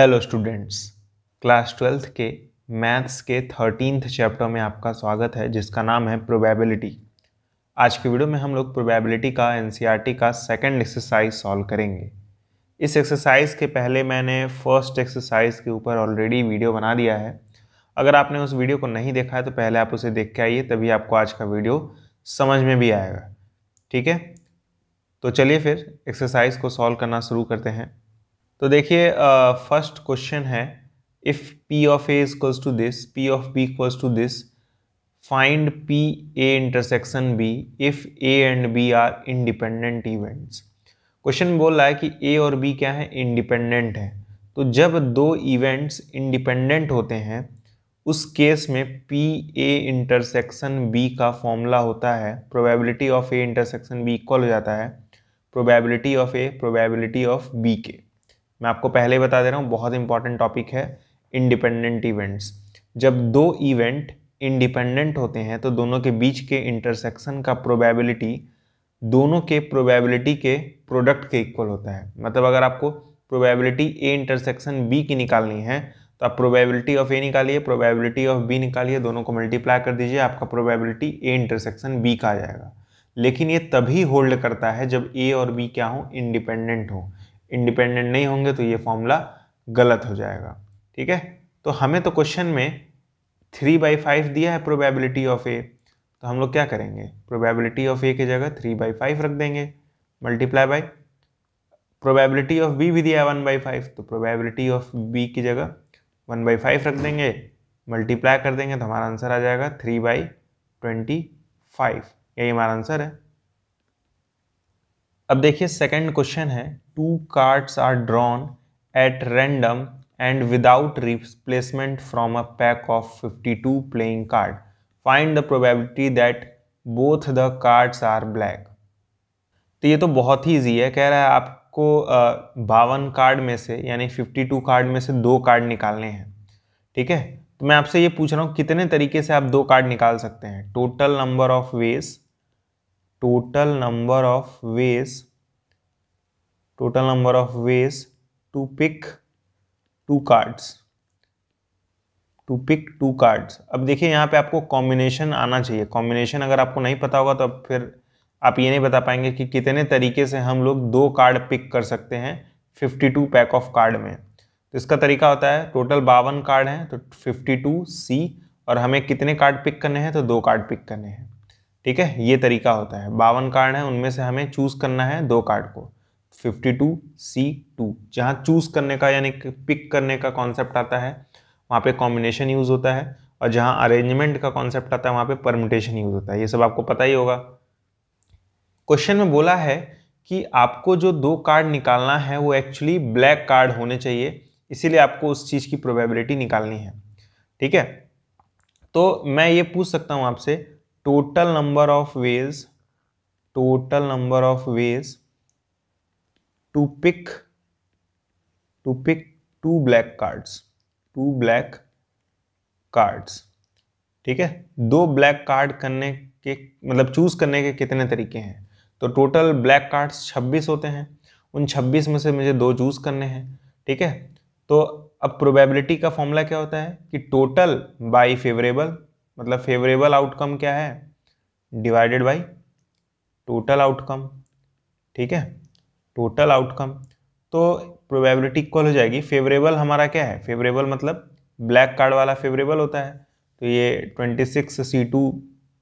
Hello students class twelfth के maths के thirteenth chapter में आपका स्वागत है जिसका नाम है प्रोबेबिलिटी आज के वीडियो में हम लोग प्रोबेबिलिटी का एन e का सेकंड एक्सरसाइज सॉल्व करेंगे इस एक्सरसाइज के पहले मैंने फर्स्ट एक्सरसाइज के ऊपर ऑलरेडी वीडियो बना दिया है अगर आपने उस वीडियो को नहीं देखा है तो पहले आप उसे देख के आइए तभी आपको आज का वीडियो समझ में भी आएगा ठीक है तो चलिए फिर एक्सरसाइज को सॉल्व करना शुरू करते हैं तो देखिए फर्स्ट क्वेश्चन है if P of A equals to this P of B equals to this find P A intersection B if A and B are independent events question बोल रहा है कि ए और बी क्या है इंडिपेंडेंट है तो जब दो इवेंट्स इंडिपेंडेंट होते हैं उस केस में पी ए इंटरसेक्शन बी का फॉर्मूला होता है probability of A intersection B equal हो जाता है probability of A probability of B के मैं आपको पहले बता दे रहा हूँ बहुत इंपॉर्टेंट टॉपिक है इंडिपेंडेंट इवेंट्स जब दो इवेंट इंडिपेंडेंट होते हैं तो दोनों के बीच के इंटरसेक्शन का प्रोबेबिलिटी दोनों के प्रोबेबिलिटी के प्रोडक्ट के इक्वल होता है मतलब अगर आपको प्रोबेबिलिटी ए इंटरसेक्शन बी की निकालनी है तो आप प्रोबेबिलिटी ऑफ ए निकालिए प्रोबेबिलिटी ऑफ बी निकालिए दोनों को मल्टीप्लाई कर दीजिए आपका प्रोबेबिलिटी ए इंटरसेक्शन बी का आ जाएगा लेकिन ये तभी होल्ड करता है जब ए और बी क्या हों इंडिपेंडेंट हों इंडिपेंडेंट नहीं होंगे तो ये फॉर्मूला गलत हो जाएगा ठीक है तो हमें तो क्वेश्चन में थ्री बाई फाइव दिया है प्रोबेबिलिटी ऑफ ए तो हम लोग क्या करेंगे प्रोबेबिलिटी ऑफ ए की जगह थ्री बाई फाइव रख देंगे multiply by probability of B भी दिया है वन बाई फाइव तो प्रोबेबिलिटी ऑफ बी की जगह वन बाई फाइव रख देंगे मल्टीप्लाई कर देंगे तो हमारा आंसर आ जाएगा थ्री बाई ट्वेंटी फाइव यही हमारा आंसर है अब देखिए सेकंड क्वेश्चन है two cards are drawn at random and without replacement from a pack of 52 playing card find the probability that both the cards are black तो ये तो बहुत ही ईजी है कह रहा है आपको बावन कार्ड में से यानी 52 कार्ड में से दो कार्ड निकालने हैं ठीक है तो मैं आपसे ये पूछ रहा हूँ कितने तरीके से आप दो कार्ड निकाल सकते हैं total number of ways total number of ways total number of ways to pick two cards to pick two cards अब देखिए यहाँ पे आपको कॉम्बिनेशन आना चाहिए कॉम्बिनेशन अगर आपको नहीं पता होगा तो अब फिर आप ये नहीं बता पाएंगे कि कितने तरीके से हम लोग दो कार्ड पिक कर सकते हैं 52 पैक ऑफ कार्ड में तो इसका तरीका होता है टोटल बावन कार्ड हैं तो 52 सी और हमें कितने कार्ड पिक करने हैं तो दो कार्ड पिक करने हैं ठीक है ये तरीका होता है बावन कार्ड है उनमें से हमें चूज़ करना है दो कार्ड को 52 C2 जहाँ चूज़ करने का यानी पिक करने का कॉन्सेप्ट आता है वहाँ पे कॉम्बिनेशन यूज़ होता है और जहाँ अरेंजमेंट का कॉन्सेप्ट आता है वहाँ पे परमिटेशन यूज़ होता है ये सब आपको पता ही होगा क्वेश्चन में बोला है कि आपको जो दो कार्ड निकालना है वो एक्चुअली ब्लैक कार्ड होने चाहिए इसीलिए आपको उस चीज़ की प्रोबेबिलिटी निकालनी है ठीक है तो मैं ये पूछ सकता हूँ आपसे total number of ways total number of ways to pick to pick two black cards two black cards ठीक है दो ब्लैक कार्ड करने के मतलब चूज करने के कितने तरीके हैं तो टोटल ब्लैक कार्ड्स 26 होते हैं उन 26 में से मुझे दो चूज करने हैं ठीक है तो अब प्रोबेबिलिटी का फॉर्मूला क्या होता है कि टोटल बाई फेवरेबल मतलब फेवरेबल आउटकम क्या है डिवाइडेड बाई टोटल आउटकम ठीक है टोटल आउटकम तो प्रोबेबिलिटी इक्वल हो जाएगी फेवरेबल हमारा क्या है फेवरेबल मतलब ब्लैक कार्ड वाला फेवरेबल होता है तो ये ट्वेंटी सिक्स सी टू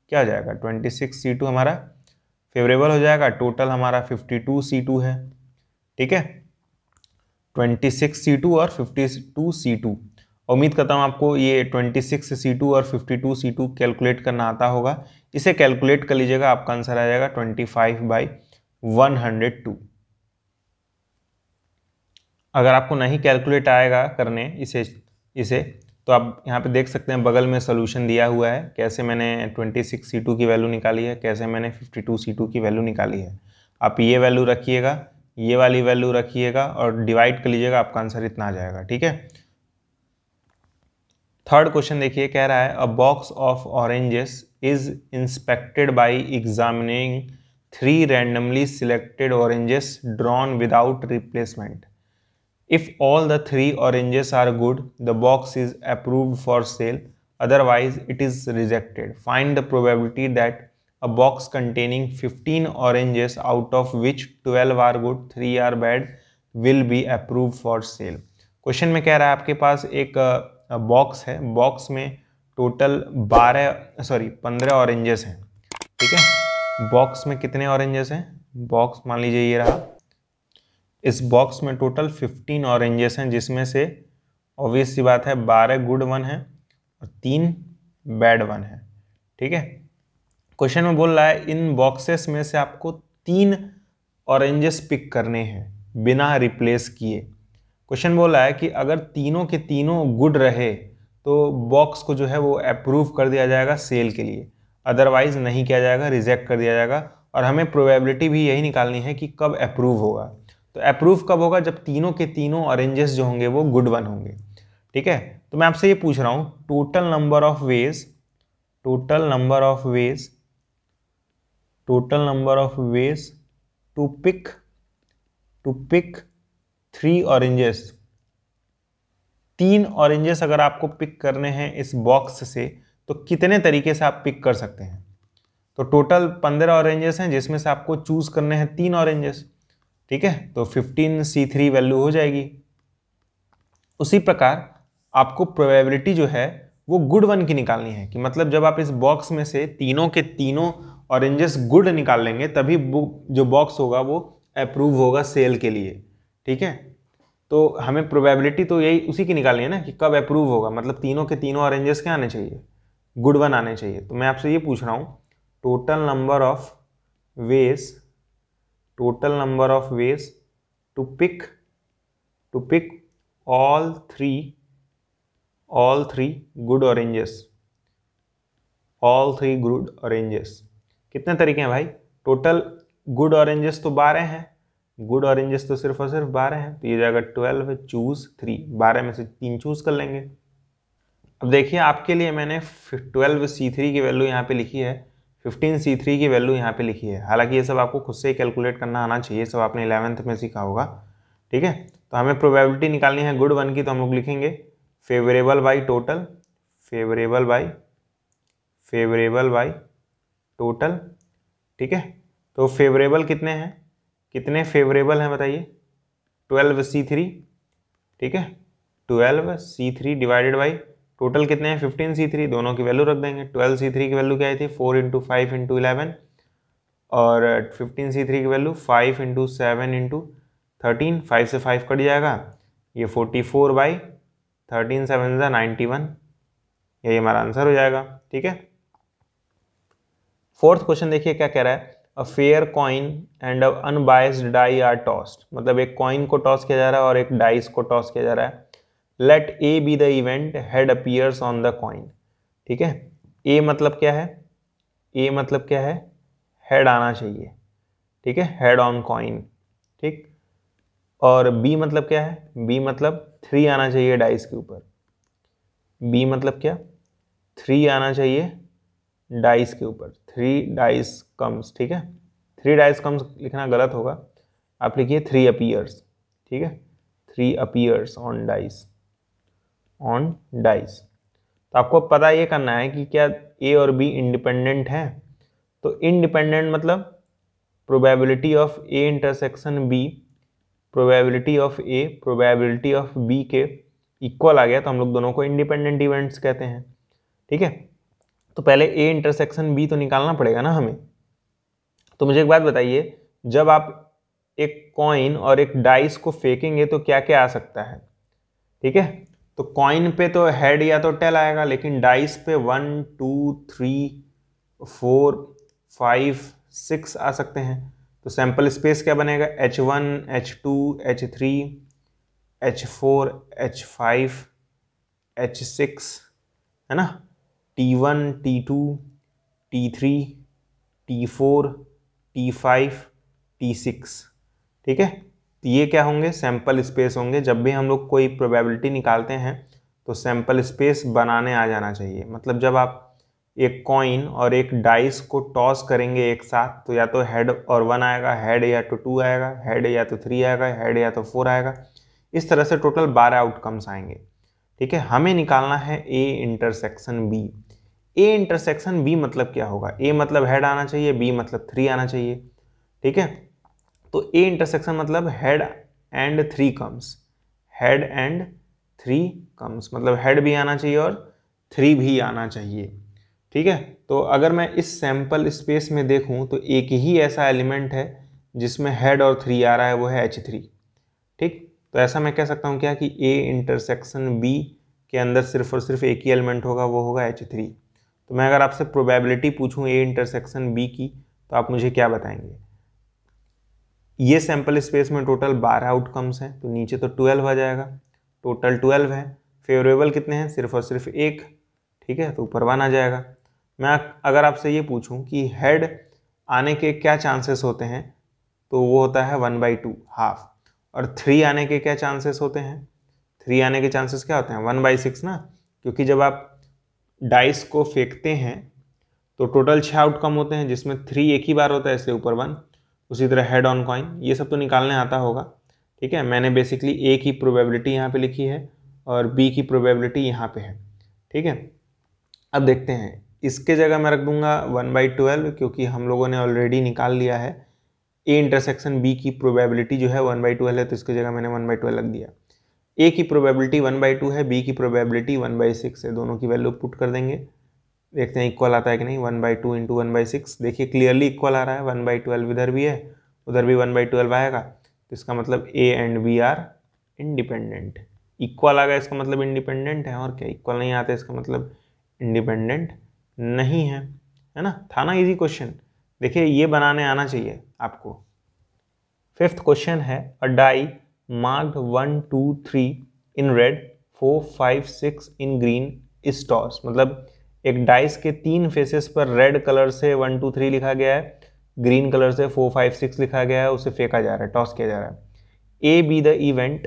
क्या हो जाएगा ट्वेंटी सिक्स सी टू हमारा फेवरेबल हो जाएगा टोटल हमारा फिफ्टी टू सी टू है ठीक है ट्वेंटी सिक्स सी टू और फिफ्टी टू सी टू उम्मीद करता हूँ आपको ये 26 C2 और 52 C2 कैलकुलेट करना आता होगा इसे कैलकुलेट कर लीजिएगा आपका आंसर आ जाएगा 25 फाइव बाई वन अगर आपको नहीं कैलकुलेट आएगा करने इसे इसे तो आप यहाँ पे देख सकते हैं बगल में सोल्यूशन दिया हुआ है कैसे मैंने 26 C2 की वैल्यू निकाली है कैसे मैंने 52 C2 की वैल्यू निकाली है आप ये वैल्यू रखिएगा ये वाली वैल्यू रखिएगा और डिवाइड कर लीजिएगा आपका आंसर इतना आ जाएगा ठीक है थर्ड क्वेश्चन देखिए कह रहा है a box of oranges is inspected by examining three randomly selected oranges drawn without replacement if all the three oranges are good the box is approved for sale otherwise it is rejected find the probability that a box containing fifteen oranges out of which twelve are good three are bad will be approve for sale question में कह रहा है आपके पास एक box है box में total बारह sorry पंद्रह ऑरेंजेस हैं ठीक है बॉक्स में कितने ऑरेंजेस हैं बॉक्स मान लीजिए ये रहा इस बॉक्स में टोटल फिफ्टीन ऑरेंजेस हैं जिसमें से ऑब्वियस सी बात है बारह गुड वन है और तीन बैड वन है ठीक है क्वेश्चन में बोल रहा है इन बॉक्सेस में से आपको तीन ऑरेंजेस पिक करने हैं बिना रिप्लेस किए क्वेश्चन बोला है कि अगर तीनों के तीनों गुड रहे तो बॉक्स को जो है वो अप्रूव कर दिया जाएगा सेल के लिए अदरवाइज़ नहीं किया जाएगा रिजेक्ट कर दिया जाएगा और हमें प्रोबेबिलिटी भी यही निकालनी है कि कब अप्रूव होगा तो अप्रूव कब होगा जब तीनों के तीनों ऑरेंजेस जो होंगे वो गुड वन होंगे ठीक है तो मैं आपसे ये पूछ रहा हूँ total number of ways total number of ways total number of ways to pick to pick three oranges तीन ऑरेंजेस अगर आपको पिक करने हैं इस बॉक्स से तो कितने तरीके से आप पिक कर सकते हैं तो टोटल पंद्रह ऑरेंजेस हैं जिसमें से आपको चूज़ करने हैं तीन ऑरेंजेस ठीक है तो फिफ्टीन सी थ्री वैल्यू हो जाएगी उसी प्रकार आपको प्रोबेबिलिटी जो है वो गुड वन की निकालनी है कि मतलब जब आप इस बॉक्स में से तीनों के तीनों ऑरेंजेस गुड निकाल लेंगे तभी जो बॉक्स होगा वो अप्रूव होगा सेल के लिए ठीक है तो हमें प्रोबेबिलिटी तो यही उसी की निकालनी है ना कि कब अप्रूव होगा मतलब तीनों के तीनों अरेंजेस क्या आने चाहिए गुड वन आने चाहिए तो मैं आपसे ये पूछ रहा हूँ total number of ways total number of ways to pick to pick all three all three good oranges all three good oranges कितने तरीके हैं भाई टोटल गुड ऑरेंजेस तो बारह हैं गुड ऑरेंजेस तो सिर्फ और सिर्फ बारह हैं तो ये जाएगा ट्वेल्व चूज़ थ्री बारह में से तीन चूज़ कर लेंगे अब देखिए आपके लिए मैंने ट्वेल्व सी थ्री की वैल्यू यहाँ पे लिखी है फिफ्टीन सी थ्री की वैल्यू यहाँ पे लिखी है हालांकि ये सब आपको खुद से ही कैलकुलेट करना आना चाहिए सब आपने इलेवंथ में सीखा होगा ठीक है तो हमें प्रोबेबिलिटी निकालनी है गुड वन की तो हम लोग लिखेंगे favourable by total favourable by favourable by total ठीक है तो फेवरेबल कितने हैं कितने फेवरेबल हैं बताइए ट्वेल्व सी थ्री ठीक है twelve C three divided by total कितने हैं फिफ्टीन सी थ्री दोनों की वैल्यू रख देंगे ट्वेल्व सी थ्री की वैल्यू क्या आई थी four into five into eleven और फिफ्टीन सी थ्री की value five into seven into thirteen five से फाइव कट जाएगा ये forty four by thirteen seven ज़ा नाइन्टी वन यही हमारा आंसर हो जाएगा ठीक है फोर्थ क्वेश्चन देखिए क्या कह रहा है a fair coin and a unbiased die are tossed मतलब एक कॉइन को टॉस किया जा रहा है और एक डाइस को टॉस किया जा रहा है let A be the event head appears on the coin ठीक है ए मतलब क्या है ए मतलब क्या है हेड आना चाहिए ठीक है हेड ऑन कॉइन ठीक और बी मतलब क्या है बी मतलब थ्री आना चाहिए डाइस के ऊपर बी मतलब क्या थ्री आना चाहिए डाइस के ऊपर थ्री डाइस कम्स ठीक है थ्री डाइस कम्स लिखना गलत होगा आप लिखिए थ्री अपीयर्स ठीक है three appears on dice on dice तो आपको पता ये करना है कि क्या ए और बी इंडिपेंडेंट हैं तो इनडिपेंडेंट मतलब probability of A intersection B probability of A probability of B के इक्वल आ गया तो हम लोग दोनों को इंडिपेंडेंट इवेंट्स कहते हैं ठीक है तो पहले ए इंटरसेक्शन बी तो निकालना पड़ेगा ना हमें तो मुझे एक बात बताइए जब आप एक कॉइन और एक डाइस को फेंकेंगे तो क्या क्या आ सकता है ठीक है तो कॉइन पे तो हेड या तो टेल आएगा लेकिन डाइस पे one two three four five six आ सकते हैं तो सैम्पल स्पेस क्या बनेगा H one H two H three H four H five H six है ना T one T two T three T four T five T six ठीक है तो ये क्या होंगे सैम्पल स्पेस होंगे जब भी हम लोग कोई प्रोबेबिलिटी निकालते हैं तो सैम्पल स्पेस बनाने आ जाना चाहिए मतलब जब आप एक कॉइन और एक डाइस को टॉस करेंगे एक साथ तो या तो हेड और वन आएगा हेड या तो टू आएगा हेड या तो थ्री आएगा हेड या तो फोर आएगा इस तरह से टोटल बारह आउटकम्स आएंगे ठीक है हमें निकालना है A intersection B A intersection B मतलब क्या होगा ए मतलब हेड आना चाहिए बी मतलब थ्री आना चाहिए ठीक है तो ए इंटरसेक्शन मतलब head and three comes head and three comes मतलब हेड भी आना चाहिए और थ्री भी आना चाहिए ठीक है तो अगर मैं इस सैम्पल स्पेस में देखूं तो एक ही ऐसा एलिमेंट है जिसमें हेड और थ्री आ रहा है वो है एच थ्री ठीक तो ऐसा मैं कह सकता हूँ क्या कि ए इंटरसेक्शन बी के अंदर सिर्फ और सिर्फ एक ही एलिमेंट होगा वो होगा एच थ्री तो मैं अगर आपसे प्रोबेबिलिटी पूछूं ए इंटरसेक्शन बी की तो आप मुझे क्या बताएंगे ये सैम्पल स्पेस में टोटल बारह आउटकम्स हैं तो नीचे तो ट्वेल्व आ जाएगा टोटल ट्वेल्व है फेवरेबल कितने हैं सिर्फ और सिर्फ एक ठीक है तो ऊपर वन आ जाएगा मैं अगर आपसे ये पूछूं कि हेड आने के क्या चांसेस होते हैं तो वो होता है वन बाई टू हाफ और थ्री आने के क्या चांसेस होते हैं थ्री आने के चांसेस क्या होते हैं वन बाई सिक्स ना क्योंकि जब आप डाइस को फेंकते हैं तो टोटल छः आउटकम होते हैं जिसमें थ्री एक ही बार होता है इसलिए ऊपर वन उसी तरह हेड ऑन कॉइन ये सब तो निकालने आता होगा ठीक है मैंने बेसिकली ए की प्रोबेबिलिटी यहाँ पे लिखी है और बी की प्रोबेबिलिटी यहाँ पे है ठीक है अब देखते हैं इसके जगह मैं रख दूंगा वन बाई ट्वेल्व क्योंकि हम लोगों ने ऑलरेडी निकाल लिया है ए इंटरसेक्शन बी की प्रोबेबिलिटी जो है वन बाई ट्वेल्व है तो इसके जगह मैंने वन बाई ट्वेल्व रख दिया ए की प्रोबेबिलिटी वन बाई टू है बी की प्रोबेबिलिटी वन बाई सिक्स है दोनों की वैल्यू पुट कर देंगे देखते हैं इक्वल आता है कि नहीं one by two into one by six देखिए क्लियरली इक्वल आ रहा है वन बाई ट्वेल्व इधर भी है उधर भी वन बाई ट्वेल्व आएगा तो इसका मतलब A and B are independent equal आ गया इसका मतलब इंडिपेंडेंट है और क्या इक्वल नहीं आता इसका मतलब इंडिपेंडेंट नहीं है है ना था ना इजी क्वेश्चन देखिए ये बनाने आना चाहिए आपको फिफ्थ क्वेश्चन है a die marked 1, 2, 3 in red, 4, 5, 6 in green is tossed. मतलब एक डाइस के तीन फेसेस पर रेड कलर से वन टू थ्री लिखा गया है ग्रीन कलर से फोर फाइव सिक्स लिखा गया है उसे फेंका जा रहा है टॉस किया जा रहा है A be the event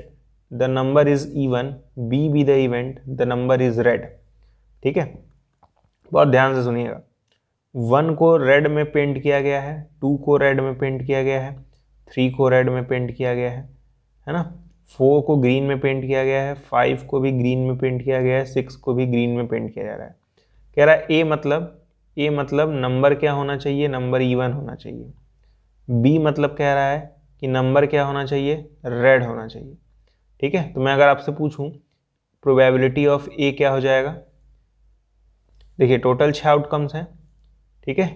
the number is even B be the event the number is red ठीक है बहुत ध्यान से सुनिएगा वन को रेड में पेंट किया गया है टू को रेड में पेंट किया गया है थ्री को रेड में पेंट किया गया है है ना फोर को ग्रीन में पेंट किया गया है फाइव को भी ग्रीन में पेंट किया गया है सिक्स को भी ग्रीन में पेंट किया जा रहा है कह रहा है ए मतलब ए मतलब नंबर क्या होना चाहिए नंबर इवन होना चाहिए बी मतलब कह रहा है कि नंबर क्या होना चाहिए रेड होना चाहिए ठीक है तो मैं अगर आपसे पूछूं प्रोबेबिलिटी ऑफ ए क्या हो जाएगा देखिए टोटल छः आउटकम्स हैं ठीक है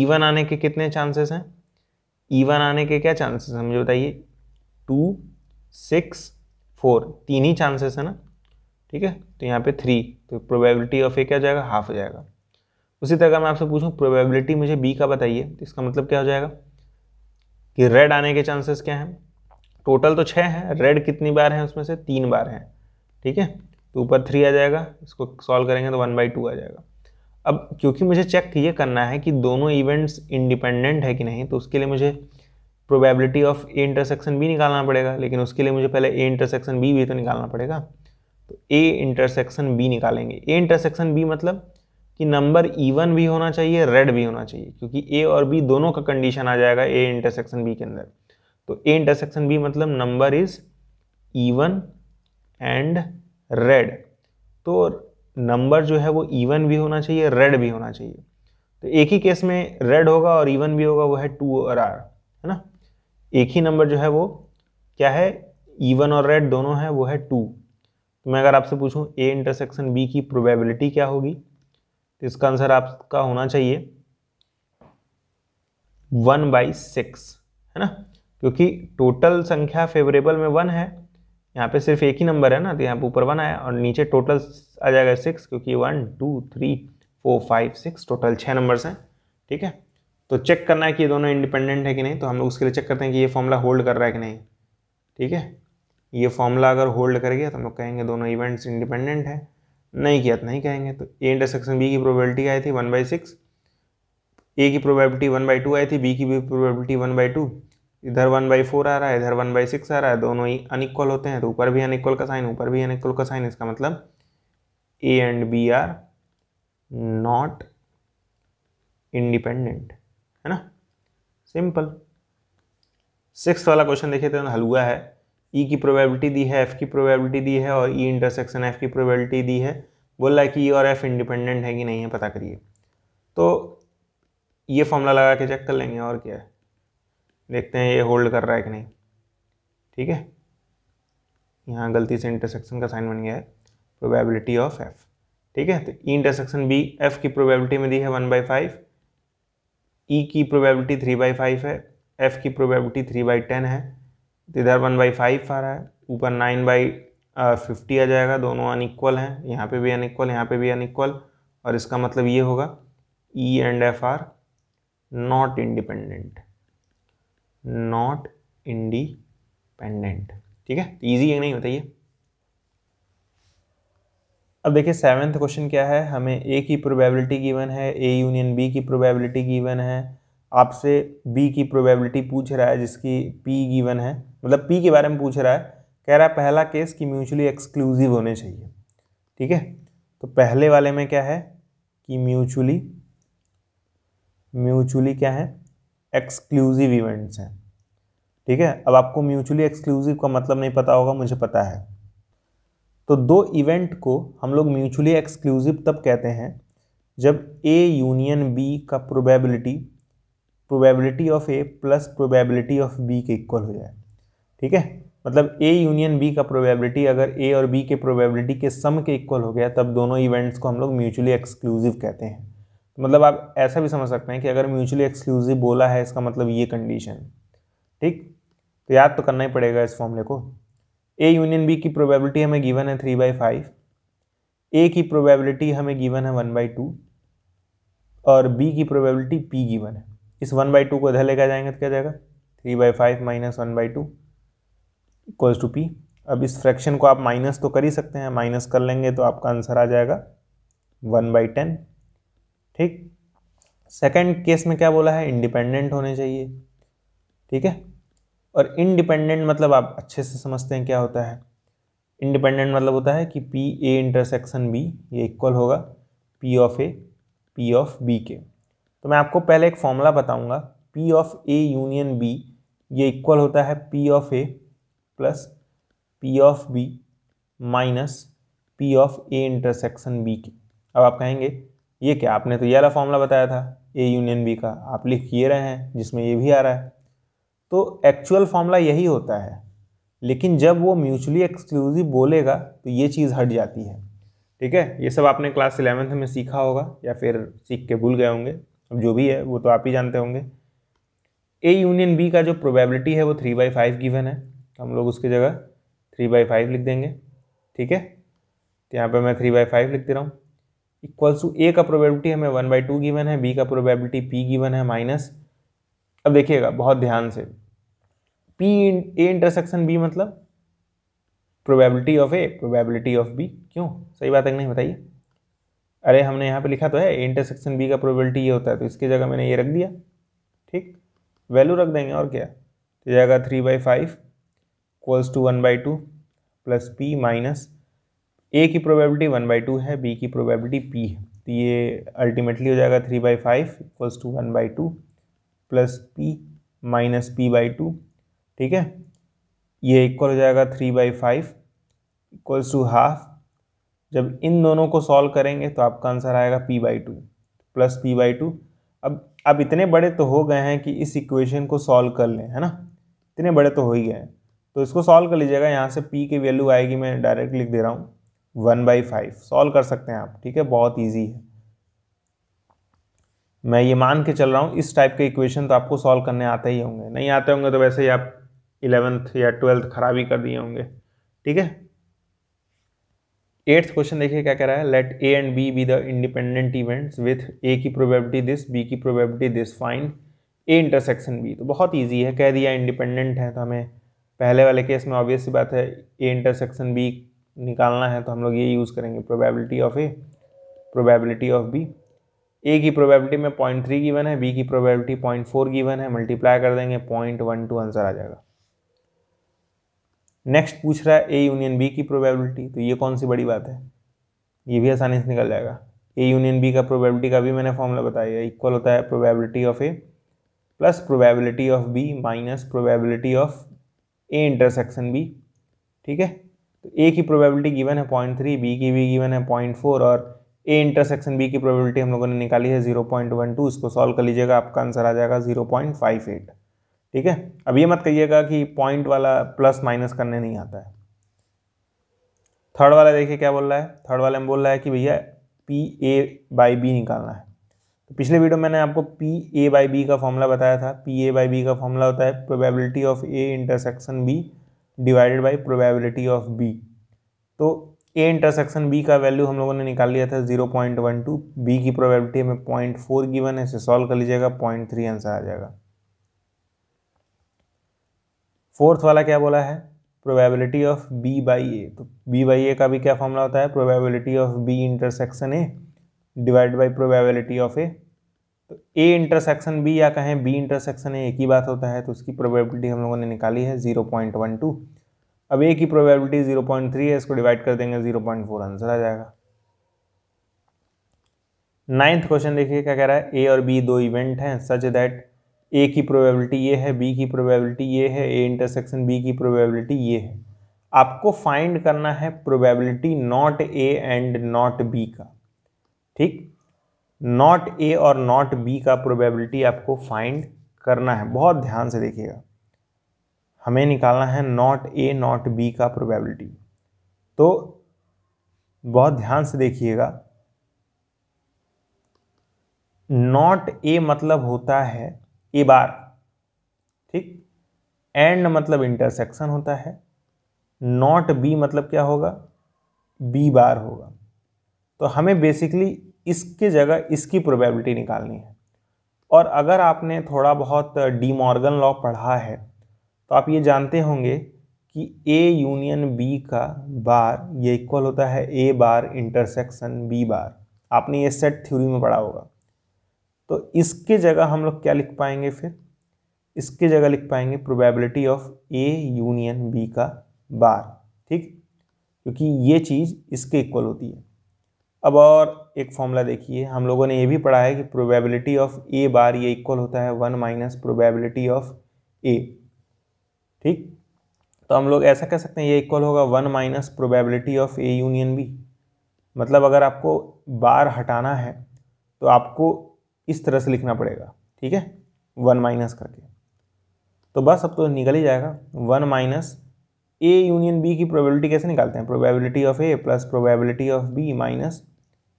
ईवन आने के कितने चांसेस हैं ईवन आने के क्या चांसेस हैं मुझे बताइए टू सिक्स फोर तीन ही चांसेस है ना ठीक है तो यहाँ पे थ्री तो प्रोबेबिलिटी ऑफ ए क्या हो जाएगा हाफ हो जाएगा उसी तरह मैं आपसे पूछूं प्रोबेबिलिटी मुझे बी का बताइए तो इसका मतलब क्या हो जाएगा कि रेड आने के चांसेस क्या हैं टोटल तो छः हैं रेड कितनी बार हैं उसमें से तीन बार हैं ठीक है तो ऊपर थ्री आ जाएगा इसको सॉल्व करेंगे तो वन बाई टू आ जाएगा अब क्योंकि मुझे चेक ये करना है कि दोनों इवेंट्स इंडिपेंडेंट है कि नहीं तो उसके लिए मुझे probability of A intersection B निकालना पड़ेगा लेकिन उसके लिए मुझे पहले ए इंटरसेक्शन बी भी तो निकालना पड़ेगा तो ए इंटरसेक्शन बी निकालेंगे ए इंटरसेक्शन बी मतलब कि नंबर इवन भी होना चाहिए रेड भी होना चाहिए क्योंकि ए और बी दोनों का कंडीशन आ जाएगा ए इंटरसेक्शन बी के अंदर तो ए इंटरसेक्शन बी मतलब number is even and red तो नंबर जो है वो इवन भी होना चाहिए रेड भी होना चाहिए तो एक ही केस में रेड होगा और इवन भी होगा वो है टू और आर है ना एक ही नंबर जो है वो क्या है इवन और रेड दोनों है वो है टू तो मैं अगर आपसे पूछूं ए इंटरसेक्शन बी की प्रोबेबिलिटी क्या होगी तो इसका आंसर आपका होना चाहिए वन बाई सिक्स है ना क्योंकि टोटल संख्या फेवरेबल में वन है यहाँ पे सिर्फ एक ही नंबर है ना तो यहाँ पे ऊपर वन आया और नीचे टोटल आ जाएगा सिक्स क्योंकि one two three four five six total छः नंबर्स हैं ठीक है तो चेक करना है कि ये दोनों इंडिपेंडेंट है कि नहीं तो हम लोग उसके लिए चेक करते हैं कि ये फॉर्मूला होल्ड कर रहा है कि नहीं ठीक है ये फॉर्मूला अगर होल्ड कर गया तो हम लोग कहेंगे दोनों इवेंट्स इंडिपेंडेंट है नहीं किया तो नहीं कहेंगे तो ए इंटरसेक्शन बी की प्रोबेबिलिटी आई थी वन बाई सिक्स ए की प्रोबेबिलिटी वन बाई टू आई थी बी की भी प्रोबेबिलिटी वन बाई टू इधर वन बाई फोर आ रहा है इधर वन बाई सिक्स आ रहा है दोनों ही अनइक्वल होते हैं तो ऊपर भी अनइक्वल का साइन ऊपर भी अनइक्वल का साइन इसका मतलब A and B are not independent है ना सिंपल सिक्स वाला क्वेश्चन देखिए तो हलुआ है ई e की प्रोबेबिलिटी दी है एफ की प्रोबेबिलिटी दी है और ई इंटरसेक्शन एफ की प्रोबेबिलिटी दी है बोल रहा है कि ई e और एफ इंडिपेंडेंट है कि नहीं है पता करिए तो ये फॉर्मूला लगा के चेक कर लेंगे और क्या है देखते हैं ये होल्ड कर रहा है कि नहीं ठीक है यहाँ गलती से इंटरसेक्शन का साइन बन गया है प्रोबेबिलिटी ऑफ एफ ठीक है तो ई इंटरसेक्शन बी एफ की प्रोबेबिलिटी में दी है one by five E e की प्रोबेबिलिटी थ्री बाई फाइव है एफ की प्रोबेबिलिटी थ्री बाई टेन है तो इधर वन बाई फाइव आ रहा है ऊपर नाइन बाई फिफ्टी आ जाएगा दोनों अनइक्वल हैं यहाँ पे भी अनइक्वल यहाँ पे भी अनइक्वल और इसका मतलब ये होगा E and F are not independent not independent ठीक है ईजी तो नहीं होता ये अब देखिए सेवन्थ क्वेश्चन क्या है हमें ए की प्रोबेबिलिटी गिवन है ए यूनियन बी की प्रोबेबिलिटी गिवन है आपसे बी की प्रोबेबिलिटी पूछ रहा है जिसकी पी गिवन है मतलब पी के बारे में पूछ रहा है कह रहा है पहला केस कि म्यूचुअली एक्सक्लूसिव होने चाहिए ठीक है तो पहले वाले में क्या है कि म्यूचुअली म्यूचुअली क्या है एक्सक्लूसिव इवेंट्स हैं ठीक है अब आपको म्यूचुअली एक्सक्लूसिव का मतलब नहीं पता होगा मुझे पता है तो दो इवेंट को हम लोग म्यूचुअली एक्सक्लूसिव तब कहते हैं जब ए यूनियन बी का probability probability of A plus probability of B के इक्वल हो जाए ठीक है मतलब ए यूनियन बी का प्रोबेबिलिटी अगर ए और बी के प्रोबेबिलिटी के सम के इक्वल हो गया तब दोनों इवेंट्स को हम लोग म्यूचुअली एक्सक्लूसिव कहते हैं तो मतलब आप ऐसा भी समझ सकते हैं कि अगर म्यूचुअली एक्सक्लूसिव बोला है इसका मतलब ये कंडीशन ठीक तो याद तो करना ही पड़ेगा इस फॉर्मूले को ए यूनियन बी की प्रोबेबिलिटी हमें गिवन है थ्री बाई फाइव ए की प्रोबेबिलिटी हमें गिवन है वन बाई टू और बी की प्रोबेबिलिटी पी गिवन है इस वन बाई टू को इधर लेकर जाएंगे तो क्या जाएगा three by five minus one by two equals to P अब इस फ्रैक्शन को आप माइनस तो कर ही सकते हैं माइनस कर लेंगे तो आपका आंसर आ जाएगा वन बाई टेन ठीक सेकेंड केस में क्या बोला है इंडिपेंडेंट होने चाहिए ठीक है और इनडिपेंडेंट मतलब आप अच्छे से समझते हैं क्या होता है इंडिपेंडेंट मतलब होता है कि पी ए इंटरसेक्शन बी ये इक्वल होगा P of A P of B के तो मैं आपको पहले एक फॉर्मूला बताऊंगा P of A union B ये इक्वल होता है P of A plus P of B minus P of A intersection B के अब आप कहेंगे ये क्या आपने तो ये वाला फॉर्मूला बताया था ए यूनियन बी का आप लिख ये रहे हैं जिसमें ये भी आ रहा है तो एक्चुअल फॉर्मूला यही होता है लेकिन जब वो म्यूचुअली एक्सक्लूसिव बोलेगा तो ये चीज़ हट जाती है ठीक है ये सब आपने क्लास इलेवेंथ में सीखा होगा या फिर सीख के भूल गए होंगे अब जो भी है वो तो आप ही जानते होंगे ए यूनियन बी का जो प्रोबेबिलिटी है वो थ्री बाई फाइव गिवन है हम लोग उसकी जगह थ्री बाई फाइव लिख देंगे ठीक है तो यहाँ पर मैं थ्री बाई फाइव लिख दे रहा हूँ इक्वल्स टू ए का प्रोबेबिलिटी हमें वन बाई टू गिवन है बी का प्रोबेबिलिटी पी गिवन है माइनस अब देखिएगा बहुत ध्यान से पी ए इंटरसेक्शन बी मतलब probability of A probability of B क्यों सही बात है नहीं बताइए अरे हमने यहाँ पे लिखा तो है ए इंटरसेक्शन बी का प्रोबेबिलिटी ये होता है तो इसकी जगह मैंने ये रख दिया ठीक वैल्यू रख देंगे और क्या तो जाएगा three by five equals to one by two plus P minus A की प्रोबेबिलिटी वन बाई टू है बी की प्रोबेबिलिटी पी है तो ये अल्टीमेटली हो जाएगा three by five equals to one by two plus P minus P by two ठीक है ये इक्वल हो जाएगा three by five equals to half जब इन दोनों को सॉल्व करेंगे तो आपका आंसर आएगा P by two plus P by two अब अब इतने बड़े तो हो गए हैं कि इस इक्वेशन को सॉल्व कर लें है ना इतने बड़े तो हो ही गए हैं तो इसको सॉल्व कर लीजिएगा यहाँ से पी की वैल्यू आएगी मैं डायरेक्ट लिख दे रहा हूँ वन बाई फाइव सॉल्व कर सकते हैं आप ठीक है बहुत ईजी है मैं ये मान के चल रहा हूँ इस टाइप के इक्वेशन तो आपको सॉल्व करने आते ही होंगे नहीं आते होंगे तो वैसे ही आप इलेवेंथ या ट्वेल्थ खराब ही कर दिए होंगे ठीक है एट्थ क्वेश्चन देखिए क्या कह रहा है let A and B be the independent events with A की प्रोबेबिलिटी दिस बी की probability this find A intersection B तो बहुत ईजी है कह दिया इंडिपेंडेंट है तो हमें पहले वाले केस में ऑब्वियस सी बात है ए इंटरसेक्शन बी निकालना है तो हम लोग ये यूज़ करेंगे probability of A probability of B A की प्रोबेबिलिटी में पॉइंट थ्री गिवन है बी की प्रोबेबिलिटी पॉइंट फोर गिवन है मल्टीप्लाई कर देंगे पॉइंट वन टू आंसर आ जाएगा नेक्स्ट पूछ रहा है ए यूनियन बी की प्रोबेबिलिटी तो ये कौन सी बड़ी बात है ये भी आसानी से निकल जाएगा ए यूनियन बी का प्रोबेबिलिटी का भी मैंने फॉर्मूला बताया इक्वल होता है probability of A plus probability of B minus probability of A intersection B ठीक है तो ए की प्रोबेबिलिटी गिवन है पॉइंट थ्री बी की भी गिवन है पॉइंट फोर और ए इंटरसेक्शन बी की प्रोबेबिलिटी हम लोगों ने निकाली है जीरो पॉइंट वन टू इसको सॉल्व कर लीजिएगा आपका आंसर आ जाएगा जीरो पॉइंट फाइव एट ठीक है अब ये मत कहिएगा कि पॉइंट वाला प्लस माइनस करने नहीं आता है थर्ड वाला देखिए क्या बोल रहा है थर्ड वाले में बोल रहा है कि भैया पी ए बाई बी निकालना है तो पिछले वीडियो मैंने आपको पी ए बाई बी का फॉर्मूला बताया था पी ए बाई बी का फॉर्मूला होता है probability of A intersection B divided by probability of B तो ए इंटरसेक्शन बी का वैल्यू हम लोगों ने निकाल लिया था zero point one two B की प्रोबेबिलिटी हमें पॉइंट फोर गिवन है इसे सॉल्व कर लीजिएगा पॉइंट थ्री आंसर आ जाएगा फोर्थ वाला क्या बोला है probability of B by A तो बी बाई ए का भी क्या फॉर्मूला होता है probability of B intersection A divide by probability of A तो ए इंटरसेक्शन बी या कहें बी इंटरसेक्शन ए एक ही बात होता है तो उसकी प्रोबेबिलिटी हम लोगों ने निकाली है जीरो पॉइंट वन टू अब ए की प्रोबेबिलिटी जीरो पॉइंट थ्री है इसको डिवाइड कर देंगे जीरो पॉइंट फोर आंसर आ जाएगा नाइन्थ क्वेश्चन देखिए क्या कह रहा है ए और बी दो इवेंट हैं सच दैट ए की प्रोबेबिलिटी ये है बी की प्रोबेबिलिटी ये है ए इंटरसेक्शन बी की प्रोबेबिलिटी ये है आपको फाइंड करना है probability not A and not B का ठीक नॉट ए और नॉट बी का प्रोबेबिलिटी आपको फाइंड करना है बहुत ध्यान से देखिएगा हमें निकालना है नॉट ए नॉट बी का प्रोबेबिलिटी तो बहुत ध्यान से देखिएगा नॉट ए मतलब होता है ए बार ठीक एंड मतलब इंटरसेक्शन होता है नॉट बी मतलब क्या होगा बी बार होगा तो हमें बेसिकली इसके जगह इसकी प्रोबेबिलिटी निकालनी है और अगर आपने थोड़ा बहुत डी मॉर्गन लॉ पढ़ा है तो आप ये जानते होंगे कि ए यूनियन बी का बार ये इक्वल होता है ए बार इंटरसेक्शन बी बार आपने ये सेट थ्योरी में पढ़ा होगा तो इसके जगह हम लोग क्या लिख पाएंगे फिर इसके जगह लिख पाएंगे probability of A union B का बार ठीक क्योंकि ये चीज़ इसके इक्वल होती है अब और एक फॉर्मूला देखिए हम लोगों ने ये भी पढ़ा है कि प्रोबेबिलिटी ऑफ ए बार ये इक्वल होता है one minus probability of A ठीक तो हम लोग ऐसा कह सकते हैं ये इक्वल होगा one minus probability of A union B मतलब अगर आपको बार हटाना है तो आपको इस तरह से लिखना पड़ेगा ठीक है वन माइनस करके तो बस अब तो निकल ही जाएगा one minus A union B की प्रोबेबिलिटी कैसे निकालते हैं probability of A plus probability of B minus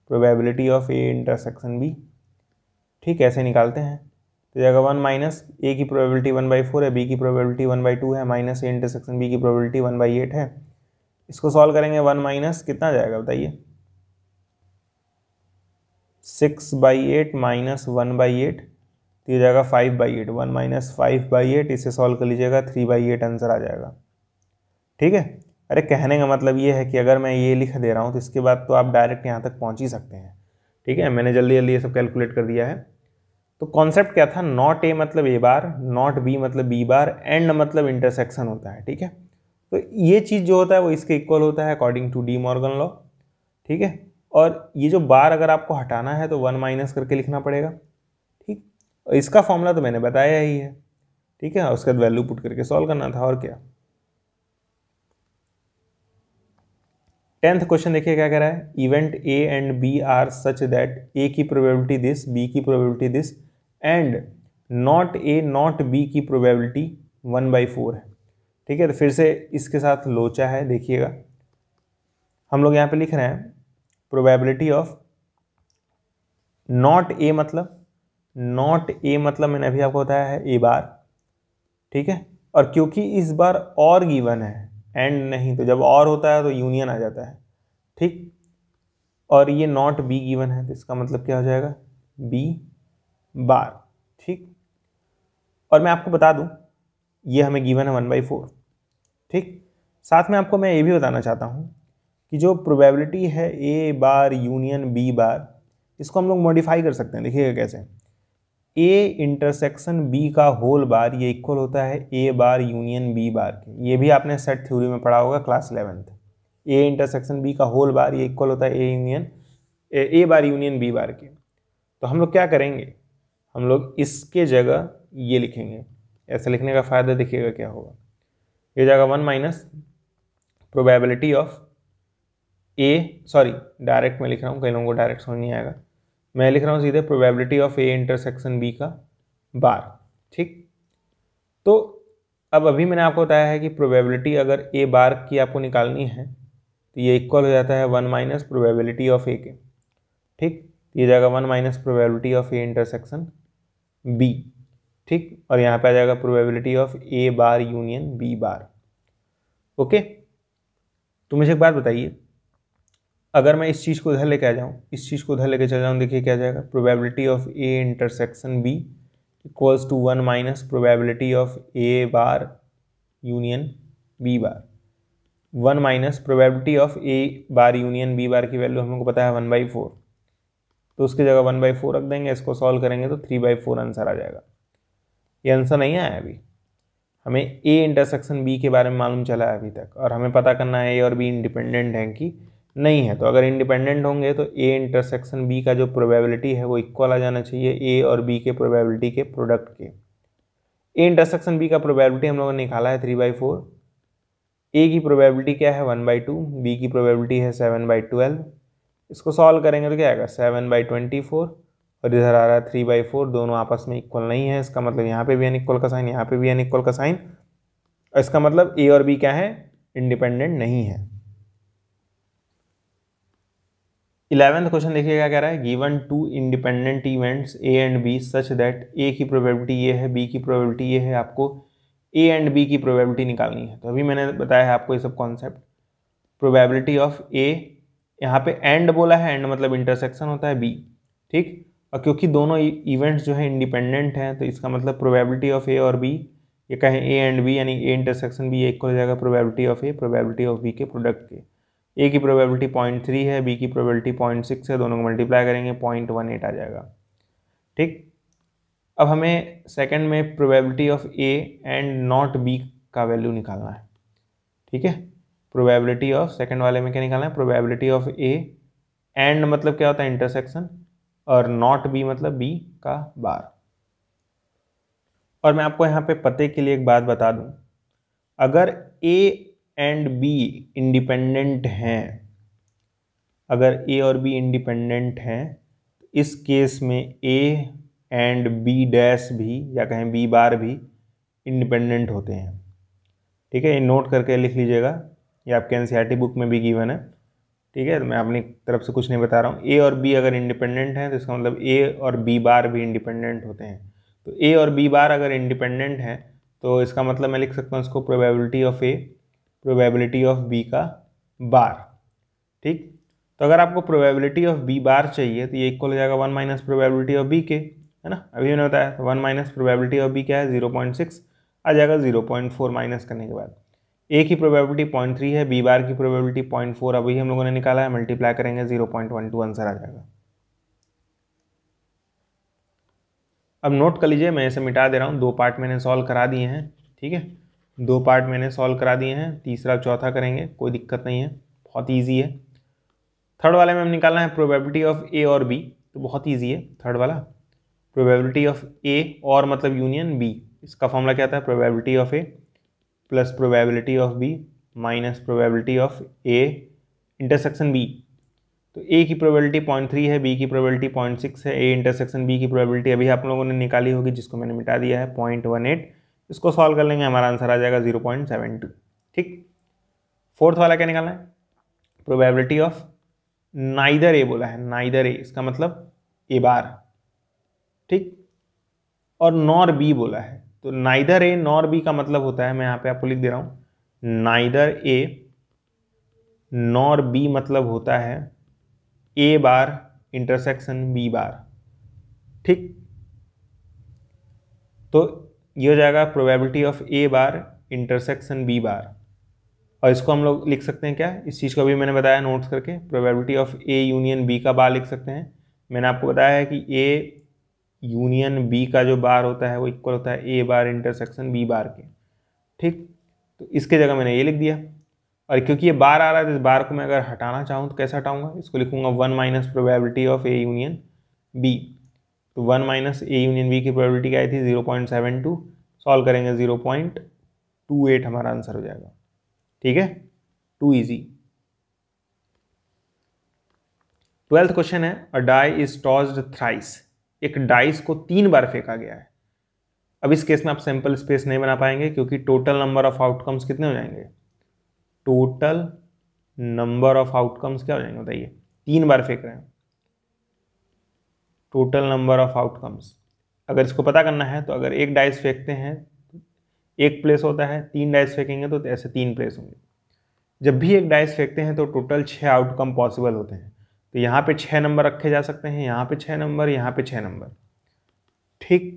probability of A intersection B ठीक ऐसे निकालते हैं तो जाएगा वन माइनस ए की प्रोबेबिलिटी वन बाई फोर है बी की प्रोबेबिलिटी वन बाई टू है माइनस ए इंटरसेक्शन बी की प्रोबेबिलिटी वन बाई एट है इसको सॉल्व करेंगे वन माइनस कितना जाएगा बताइए six by eight minus one by eight तो ये जाएगा five by eight one minus five by eight इसे सॉल्व कर लीजिएगा थ्री बाई एट आंसर आ जाएगा ठीक है अरे कहने का मतलब ये है कि अगर मैं ये लिख दे रहा हूँ तो इसके बाद तो आप डायरेक्ट यहाँ तक पहुँच ही सकते हैं ठीक है मैंने जल्दी जल्दी ये सब कैलकुलेट कर दिया है तो कॉन्सेप्ट क्या था नॉट ए मतलब ए बार नॉट बी मतलब बी बार एंड मतलब इंटरसेक्शन होता है ठीक है तो ये चीज़ जो होता है वो इसके इक्वल होता है according to De Morgan law ठीक है और ये जो बार अगर आपको हटाना है तो वन माइनस करके लिखना पड़ेगा ठीक और इसका फॉर्मूला तो मैंने बताया ही है ठीक है उसके बाद वैल्यू पुट करके सॉल्व करना था और क्या टेंथ क्वेश्चन देखिए क्या कह रहा है event A and B are such that A की प्रोबेबिलिटी दिस बी की probability this and not A not B की प्रोबेबिलिटी वन बाई फोर है ठीक है तो फिर से इसके साथ लोचा है देखिएगा हम लोग यहाँ पे लिख रहे हैं प्रोबेबिलिटी ऑफ नॉट ए मतलब नॉट ए मतलब मैंने अभी आपको बताया है ए बार ठीक है और क्योंकि इस बार और गिवन है एंड नहीं तो जब और होता है तो यूनियन आ जाता है ठीक और ये नॉट बी गिवन है तो इसका मतलब क्या हो जाएगा बी बार ठीक और मैं आपको बता दूं ये हमें गिवन है वन बाई फोर ठीक साथ में आपको मैं ये भी बताना चाहता हूँ कि जो प्रोबेबिलिटी है ए बार यूनियन बी बार इसको हम लोग मॉडिफाई कर सकते हैं देखिएगा कैसे ए इंटरसेक्शन बी का होल बार ये इक्वल होता है ए बार यूनियन बी बार के ये भी आपने सेट थ्योरी में पढ़ा होगा class eleventh A intersection B का होल बार ये इक्वल होता है A union A bar union B bar के तो हम लोग क्या करेंगे हम लोग इसके जगह ये लिखेंगे ऐसा लिखने का फ़ायदा देखिएगा क्या होगा ये जाएगा one minus probability of A sorry direct मैं लिख रहा हूँ कई लोगों को डायरेक्ट समझ नहीं आएगा मैं लिख रहा हूँ सीधे probability of A intersection B का बार ठीक तो अब अभी मैंने आपको बताया है कि प्रोबेबिलिटी अगर ए बार की आपको निकालनी है तो ये इक्वल हो जाता है one minus probability of A के ठीक ये जाएगा one minus probability of A intersection B ठीक और यहाँ पे आ जाएगा probability of A bar union B bar okay तो मुझे एक बात बताइए अगर मैं इस चीज़ को उधर लेके आ जाऊँ इस चीज़ को उधर लेके चल जाऊँ देखिए क्या जाएगा probability of A intersection B equals to one minus probability of A bar union B bar one minus probability of A bar union B bar की वैल्यू हमको पता है वन बाई फोर तो उसकी जगह वन बाई फोर रख देंगे इसको सॉल्व करेंगे तो थ्री बाई फोर आंसर आ जाएगा ये आंसर नहीं आया अभी हमें ए इंटरसेक्शन बी के बारे में मालूम चला है अभी तक और हमें पता करना है ए और बी इंडिपेंडेंट हैं कि नहीं है तो अगर इंडिपेंडेंट होंगे तो ए इंटरसेक्शन बी का जो प्रोबेबिलिटी है वो इक्वल आ जाना चाहिए ए और बी के प्रोबेबिलिटी के प्रोडक्ट के ए इंटरसेक्शन बी का प्रोबेबिलिटी हम लोगों ने निकाला है थ्री बाई फोर ए की प्रोबेबिलिटी क्या है वन बाई टू बी की प्रोबेबिलिटी है सेवन बाई ट्वेल्व इसको सॉल्व करेंगे तो क्या आएगा सेवन बाई ट्वेंटी फोर और इधर आ रहा है थ्री बाई फोर दोनों आपस में इक्वल नहीं है इसका मतलब यहाँ पे भी अन इक्वल का साइन यहाँ पे भी अन इक्वल का साइन इसका मतलब ए और बी क्या है इंडिपेंडेंट नहीं है इलेवेंथ क्वेश्चन देखिए क्या कह रहा है given two independent events A and B such that A की प्रोबेबिलिटी ये है बी की प्रोबेबिलिटी ये है आपको ए एंड बी की प्रोबेबिलिटी निकालनी है तो अभी मैंने बताया है आपको ये सब कॉन्सेप्ट प्रोबेबिलिटी ऑफ ए यहाँ पे एंड बोला है एंड मतलब इंटरसेक्शन होता है बी ठीक और क्योंकि दोनों इवेंट्स जो है इंडिपेंडेंट हैं तो इसका मतलब प्रोबेबिलिटी ऑफ ए और बी ये कहें ए एंड बी यानी ए इंटरसेक्शन बी एक हो जाएगा probability of A probability of B के प्रोडक्ट के ए की प्रोबेबिलिटी पॉइंट थ्री है बी की प्रोबेबिलिटी पॉइंट सिक्स है दोनों को मल्टीप्लाई करेंगे पॉइंट वन एट आ जाएगा ठीक अब हमें सेकंड में probability of A and not B का वैल्यू निकालना है ठीक है प्रोबेबिलिटी ऑफ सेकंड वाले में क्या निकालना है प्रोबेबिलिटी ऑफ ए एंड मतलब क्या होता है इंटरसेक्शन और नॉट बी मतलब बी का बार और मैं आपको यहाँ पे पते के लिए एक बात बता दूँ अगर ए एंड बी इंडिपेंडेंट हैं अगर ए और बी इंडिपेंडेंट हैं तो इस केस में ए एंड बी डैश भी या कहें बी बार भी इंडिपेंडेंट होते हैं ठीक है ये नोट करके लिख लीजिएगा ये आपके एन बुक e में भी गिवन है ठीक है तो मैं अपनी तरफ से कुछ नहीं बता रहा हूँ ए और बी अगर इंडिपेंडेंट हैं तो इसका मतलब ए और बी बार भी इंडिपेंडेंट होते हैं तो ए और बी बार अगर इंडिपेंडेंट हैं तो इसका मतलब मैं लिख सकता हूँ इसको probability of A probability of B का बार ठीक तो अगर आपको प्रोबेबिलिटी ऑफ बी बार चाहिए तो ये इक्वल हो जाएगा one minus probability of B के है ना अभी मैंने बताया तो one minus probability of B क्या है जीरो पॉइंट सिक्स आ जाएगा जीरो पॉइंट फोर माइनस करने के बाद ए की प्रोबेबिलिटी पॉइंट थ्री है बी बार की प्रोबेबिलिटी पॉइंट फोर अभी हम लोगों ने निकाला है मल्टीप्लाई करेंगे zero point one two answer आ जाएगा अब नोट कर लीजिए मैं इसे मिटा दे रहा हूँ दो पार्ट मैंने सॉल्व करा दिए हैं ठीक है दो पार्ट मैंने सॉल्व करा दिए हैं तीसरा चौथा करेंगे कोई दिक्कत नहीं है बहुत ईजी है थर्ड वाले में हम निकालना है प्रोबेबिलिटी ऑफ ए और बी तो बहुत ईजी है थर्ड वाला प्रोबेबिलिटी ऑफ ए और मतलब यूनियन बी इसका फॉर्मूला क्या था probability of A plus probability of B minus probability of A intersection B तो ए की प्रोबेबिलिटी पॉइंट थ्री है बी की प्रोबेबिलिटी पॉइंट सिक्स है ए इंटरसेक्शन बी की प्रोबेबिलिटी अभी आप लोगों ने निकाली होगी जिसको मैंने मिटा दिया है पॉइंट वन एट इसको सॉल्व कर लेंगे हमारा आंसर आ जाएगा जीरो पॉइंट सेवन टू ठीक फोर्थ वाला क्या निकालना है प्रोबेबिलिटी ऑफ नाइदर ए बोला है नाइदर ए इसका मतलब ए बार ठीक और नॉर बी बोला है तो नाइदर ए नॉर बी का मतलब होता है मैं यहाँ पे आपको लिख दे रहा हूँ नाइदर ए नॉर बी मतलब होता है ए बार इंटरसेक्शन बी बार ठीक तो ये हो जाएगा probability of A bar intersection B bar और इसको हम लोग लिख सकते हैं क्या इस चीज़ को भी मैंने बताया नोट्स करके probability of A union B का बार लिख सकते हैं मैंने आपको बताया है कि ए यूनियन बी का जो बार होता है वो इक्वल होता है ए बार इंटरसेक्शन बी बार के ठीक तो इसके जगह मैंने ये लिख दिया और क्योंकि ये बार आ रहा है तो इस बार को मैं अगर हटाना चाहूँ तो कैसे हटाऊँगा इसको लिखूँगा one minus probability of A union B तो one minus A union B की प्रोबेबिलिटी क्या आई थी zero point seven two solve करेंगे ज़ीरो पॉइंट टू एट हमारा आंसर हो जाएगा ठीक है टू ईजी ट्वेल्थ क्वेश्चन है a die is tossed thrice एक डाइस को तीन बार फेंका गया है अब इस केस में आप सैंपल स्पेस नहीं बना पाएंगे क्योंकि टोटल नंबर ऑफ आउटकम्स कितने हो जाएंगे टोटल नंबर ऑफ आउटकम्स क्या हो जाएंगे बताइए तीन बार फेंक रहे हैं टोटल नंबर ऑफ आउटकम्स अगर इसको पता करना है तो अगर एक डाइस फेंकते हैं एक प्लेस होता है तीन डाइस फेंकेंगे तो ऐसे तीन प्लेस होंगे जब भी एक डाइस फेंकते हैं तो टोटल छः आउटकम पॉसिबल होते हैं तो यहाँ पे छः नंबर रखे जा सकते हैं यहाँ पे छः नंबर यहाँ पे छः नंबर ठीक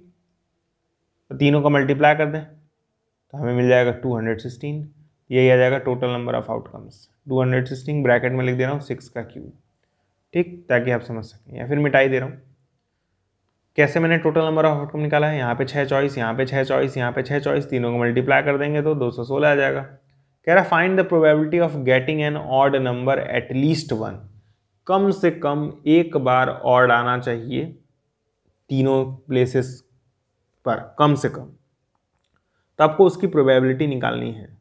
तो तीनों का मल्टीप्लाई कर दें तो हमें मिल जाएगा टू हंड्रेड सिक्सटीन यही आ जाएगा total number of outcomes two hundred sixteen bracket में लिख दे रहा हूँ सिक्स का क्यूब ठीक ताकि आप समझ सकें या फिर मिटाई दे रहा हूँ कैसे मैंने टोटल नंबर ऑफ आउटकम निकाला है यहाँ पे छः चॉइस यहाँ पे छः चॉइस यहाँ पे छः चॉइस तीनों को मल्टीप्लाई कर देंगे तो 216 आ जाएगा कह रहा find the probability of getting an odd number at least one कम से कम एक बार और आना चाहिए तीनों प्लेसेस पर कम से कम तो आपको उसकी प्रोबेबिलिटी निकालनी है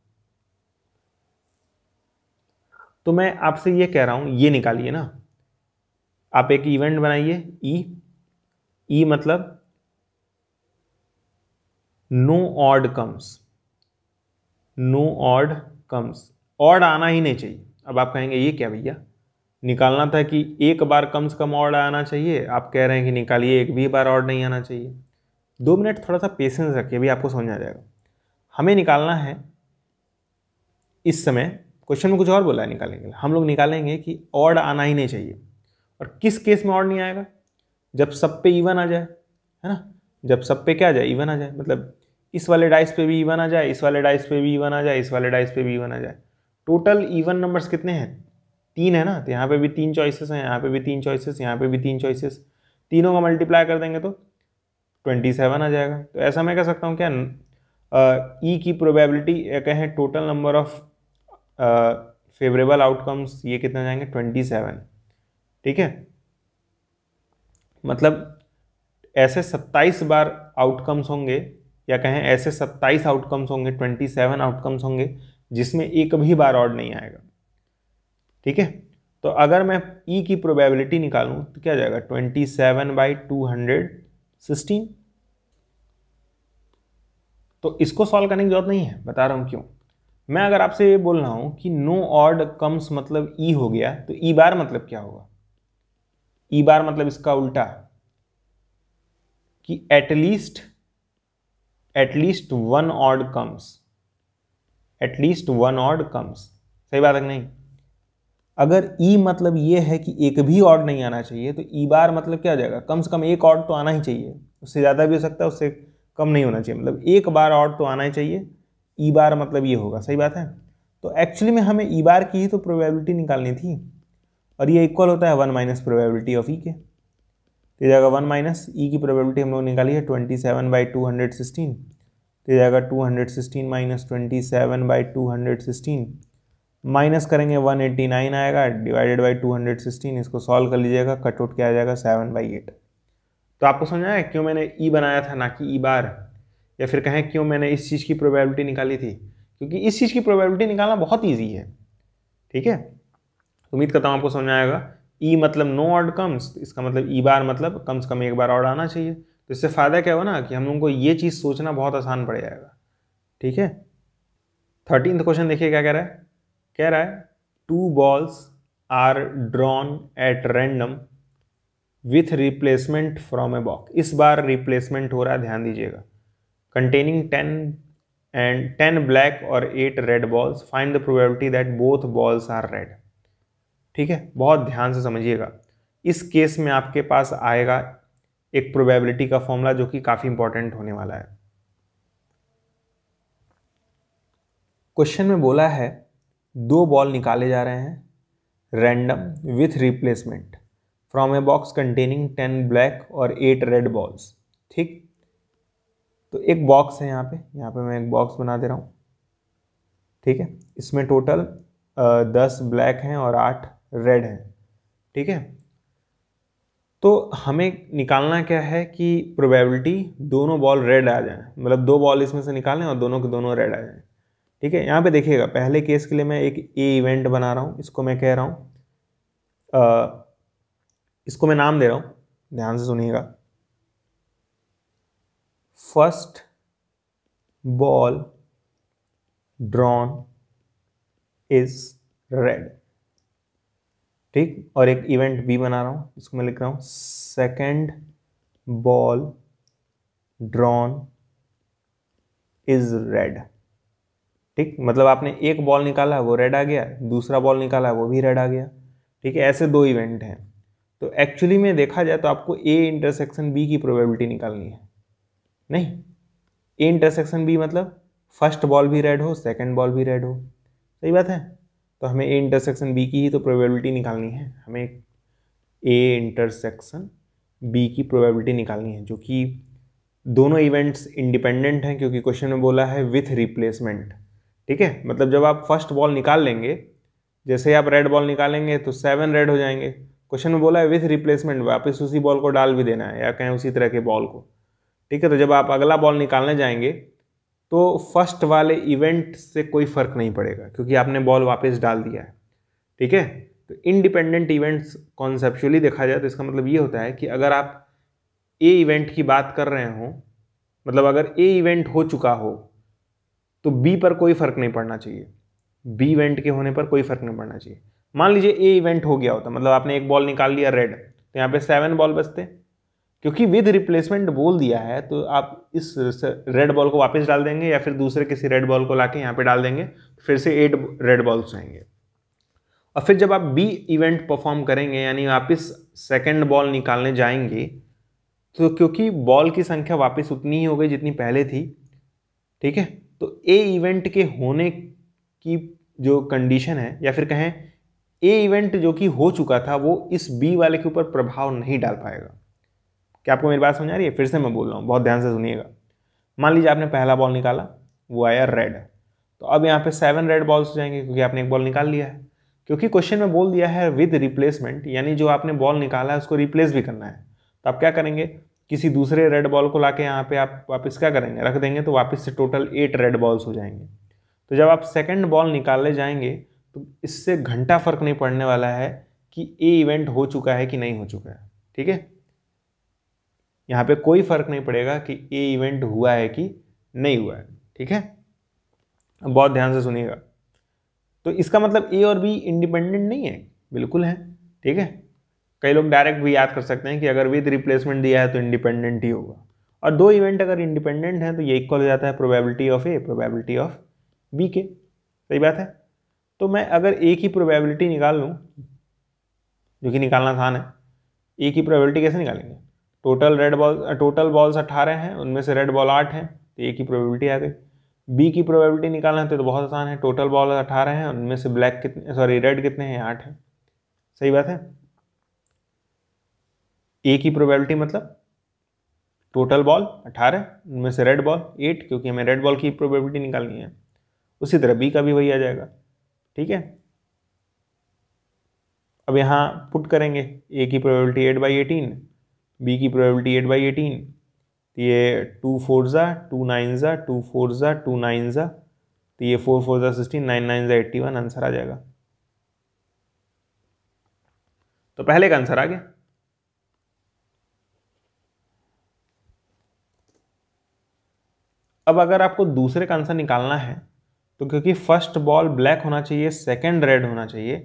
तो मैं आपसे ये कह रहा हूं ये निकालिए ना आप एक इवेंट बनाइए ई e। ई e मतलब no odd comes no odd comes odd आना ही नहीं चाहिए अब आप कहेंगे ये क्या भैया निकालना था कि एक बार कम से कम ऑर्ड आना चाहिए आप कह रहे हैं कि निकालिए एक भी बार ऑर्ड नहीं आना चाहिए दो मिनट थोड़ा सा पेशेंस रखिए अभी आपको समझ आ जाएगा हमें निकालना है इस समय क्वेश्चन में कुछ और बोला है निकालने के लिए हम लोग निकालेंगे कि ऑर्ड आना ही नहीं चाहिए और किस केस में ऑर्ड नहीं आएगा जब सब पे इवन आ जाए है ना जब सब पे क्या आ जाए इवन आ जाए मतलब इस वाले डाइस पे भी इवन आ जाए इस वाले डाइस पे भी इवन आ जाए इस वाले डाइस पे भी इवन आ जाए टोटल इवन नंबर्स कितने हैं तीन है ना तो यहाँ पे भी तीन चॉइसेस हैं यहाँ पे भी तीन चॉइसेस यहाँ पे भी तीन चॉइसेस तीनों का मल्टीप्लाई कर देंगे तो ट्वेंटी सेवन आ जाएगा तो ऐसा मैं कह सकता हूँ क्या ई e की प्रोबेबिलिटी कहें total number of favourable outcomes ये कितने जाएंगे ट्वेंटी सेवन ठीक है मतलब ऐसे सत्ताईस बार आउटकम्स होंगे या कहें ऐसे सत्ताईस आउटकम्स होंगे ट्वेंटी सेवन आउटकम्स होंगे जिसमें एक भी बार ऑड नहीं आएगा ठीक है तो अगर मैं ई e की प्रोबेबिलिटी निकालूं तो क्या जाएगा twenty seven by two hundred sixteen तो इसको सॉल्व करने की जरूरत नहीं है बता रहा हूं क्यों मैं अगर आपसे ये बोल रहा हूं कि नो ऑर्ड कम्स मतलब ई e हो गया तो ई e बार मतलब क्या होगा ई e बार मतलब इसका उल्टा कि at least at least one odd comes at least one odd comes सही बात है नहीं अगर ई e मतलब ये है कि एक भी ऑड नहीं आना चाहिए तो ई e बार मतलब क्या जाएगा कम से कम एक ऑड तो आना ही चाहिए उससे ज़्यादा भी हो सकता है उससे कम नहीं होना चाहिए मतलब एक बार ऑड तो आना ही चाहिए ई e बार मतलब ये होगा सही बात है तो एक्चुअली में हमें ई बार की ही तो प्रोबेबिलिटी निकालनी थी और ये इक्वल होता है one minus probability of E के तो जाएगा वन माइनस ई की प्रोबेबिलिटी हम लोग निकाली है twenty seven by two hundred sixteen तो जाएगा two hundred sixteen minus twenty seven by two hundred sixteen minus करेंगे 189 आएगा डिवाइडेड बाई 216 इसको सॉल्व कर लीजिएगा कट आउट क्या आ जाएगा सेवन बाई एट तो आपको समझ आया क्यों मैंने ई e बनाया था ना कि ई e बार या फिर कहें क्यों मैंने इस चीज़ की प्रोबेबिलिटी निकाली थी क्योंकि इस चीज़ की प्रोबेबिलिटी निकालना बहुत ईजी है ठीक है उम्मीद करता हूँ आपको समझ आएगा ई e मतलब नो ऑर्ड कम्स इसका मतलब ई बार मतलब कम से कम एक बार ऑर्ड आना चाहिए तो इससे फ़ायदा क्या हुआ ना कि हम लोगों को ये चीज़ सोचना बहुत आसान पड़ जाएगा ठीक है थर्टीन क्वेश्चन देखिए क्या कह रहा है कह रहा है two balls are drawn at random with replacement from a box इस बार रिप्लेसमेंट हो रहा है ध्यान दीजिएगा containing ten and ten black और eight red balls find the probability that both balls are red ठीक है बहुत ध्यान से समझिएगा इस केस में आपके पास आएगा एक प्रोबेबिलिटी का फॉर्मूला जो कि काफ़ी इंपॉर्टेंट होने वाला है क्वेश्चन में बोला है दो बॉल निकाले जा रहे हैं random with replacement from a box containing ten black और एट रेड बॉल्स ठीक तो एक बॉक्स है यहाँ पे यहाँ पे मैं एक बॉक्स बना दे रहा हूँ ठीक है इसमें टोटल दस ब्लैक हैं और आठ रेड हैं ठीक है तो हमें निकालना क्या है कि प्रोबेबिलिटी दोनों बॉल रेड आ जाएं मतलब दो बॉल इसमें से निकालें और दोनों के दोनों रेड आ जाएं ठीक है यहाँ पे देखिएगा पहले केस के लिए मैं एक ए इवेंट बना रहा हूँ इसको मैं कह रहा हूँ इसको मैं नाम दे रहा हूँ ध्यान से सुनिएगा first ball drawn is red ठीक और एक इवेंट बी बना रहा हूँ इसको मैं लिख रहा हूँ second ball drawn is red ठीक मतलब आपने एक बॉल निकाला वो रेड आ गया दूसरा बॉल निकाला वो भी रेड आ गया ठीक है ऐसे दो इवेंट हैं तो एक्चुअली में देखा जाए तो आपको ए इंटरसेक्शन बी की प्रोबेबिलिटी निकालनी है नहीं ए इंटरसेक्शन बी मतलब फर्स्ट बॉल भी रेड हो सेकंड बॉल भी रेड हो सही बात है तो हमें ए इंटरसेक्शन बी की ही तो प्रोबेबिलिटी निकालनी है हमें ए इंटरसेक्शन बी की प्रोबेबिलिटी निकालनी है जो कि दोनों इवेंट्स इंडिपेंडेंट हैं क्योंकि क्वेश्चन में बोला है विथ रिप्लेसमेंट ठीक है मतलब जब आप फर्स्ट बॉल निकाल लेंगे जैसे आप रेड बॉल निकालेंगे तो सेवन रेड हो जाएंगे क्वेश्चन में बोला है विथ रिप्लेसमेंट वापस उसी बॉल को डाल भी देना है या कहें उसी तरह के बॉल को ठीक है तो जब आप अगला बॉल निकालने जाएंगे तो फर्स्ट वाले इवेंट से कोई फ़र्क नहीं पड़ेगा क्योंकि आपने बॉल वापस डाल दिया है ठीक है तो इंडिपेंडेंट इवेंट्स कॉन्सेप्चुअली देखा जाए तो इसका मतलब ये होता है कि अगर आप ए इवेंट की बात कर रहे हों मतलब अगर ए इवेंट हो चुका हो तो बी पर कोई फर्क नहीं पड़ना चाहिए बी इवेंट के होने पर कोई फर्क नहीं पड़ना चाहिए मान लीजिए ए इवेंट हो गया होता मतलब आपने एक बॉल निकाल लिया रेड तो यहाँ पे सेवन बॉल बचते क्योंकि विद रिप्लेसमेंट बोल दिया है तो आप इस रेड बॉल को वापस डाल देंगे या फिर दूसरे किसी रेड बॉल को लाके यहाँ पे डाल देंगे फिर से एट रेड बॉल्स आएंगे और फिर जब आप बी इवेंट परफॉर्म करेंगे यानी वापस सेकेंड बॉल निकालने जाएंगे तो क्योंकि बॉल की संख्या वापस उतनी ही हो गई जितनी पहले थी ठीक है तो ए इवेंट के होने की जो कंडीशन है या फिर कहें ए इवेंट जो कि हो चुका था वो इस बी वाले के ऊपर प्रभाव नहीं डाल पाएगा क्या आपको मेरी बात समझ आ रही है फिर से मैं बोल रहा हूँ बहुत ध्यान से सुनिएगा मान लीजिए आपने पहला बॉल निकाला वो आया रेड तो अब यहाँ पे सेवन रेड बॉल्स हो जाएंगे क्योंकि आपने एक बॉल निकाल लिया है क्योंकि क्वेश्चन में बोल दिया है विद रिप्लेसमेंट यानी जो आपने बॉल निकाला है उसको रिप्लेस भी करना है तो आप क्या करेंगे किसी दूसरे रेड बॉल को ला के यहाँ पे आप वापस क्या करेंगे रख देंगे तो वापस से टोटल एट रेड बॉल्स हो जाएंगे तो जब आप सेकंड बॉल निकालने जाएंगे तो इससे घंटा फर्क नहीं पड़ने वाला है कि ए इवेंट हो चुका है कि नहीं हो चुका है ठीक है यहाँ पे कोई फर्क नहीं पड़ेगा कि ए इवेंट हुआ है कि नहीं हुआ है ठीक है बहुत ध्यान से सुनिएगा तो इसका मतलब ए और बी इंडिपेंडेंट नहीं है बिल्कुल है ठीक है कई लोग डायरेक्ट भी याद कर सकते हैं कि अगर विद रिप्लेसमेंट दिया है तो इंडिपेंडेंट ही होगा और दो इवेंट अगर इंडिपेंडेंट हैं तो ये इक्वल हो जाता है probability of A probability of B के सही बात है तो मैं अगर एक ही प्रोबेबिलिटी निकाल लूँ जो कि निकालना आसान है एक ही प्रोबेबिलिटी कैसे निकालेंगे total red ball total balls अट्ठारह हैं उनमें से रेड बॉल आठ हैं तो एक ही प्रोबेबिलिटी आ गई बी की प्रोबेबिलिटी निकालना है तो, तो बहुत आसान है टोटल बॉल अट्ठारह हैं उनमें से ब्लैक कितने सॉरी रेड कितने हैं आठ हैं सही बात है ए की प्रोबेबिलिटी मतलब टोटल बॉल 18 उनमें से रेड बॉल 8 क्योंकि हमें रेड बॉल की प्रोबेबिलिटी निकालनी है उसी तरह बी का भी वही आ जाएगा ठीक है अब यहाँ पुट करेंगे ए की probability eight by eighteen B की प्रोबेबिलिटी एट बाई एटीन तो ये टू फोर ज़ा टू नाइन ज़ा टू फोर ज़ा टू नाइन ज़ा तो ये फोर फोर ज़ा सिक्सटीन नाइन नाइन ज़ा एट्टी वन आंसर आ जाएगा तो पहले का आंसर आ गया अब अगर आपको दूसरे का आंसर निकालना है तो क्योंकि फर्स्ट बॉल ब्लैक होना चाहिए सेकंड रेड होना चाहिए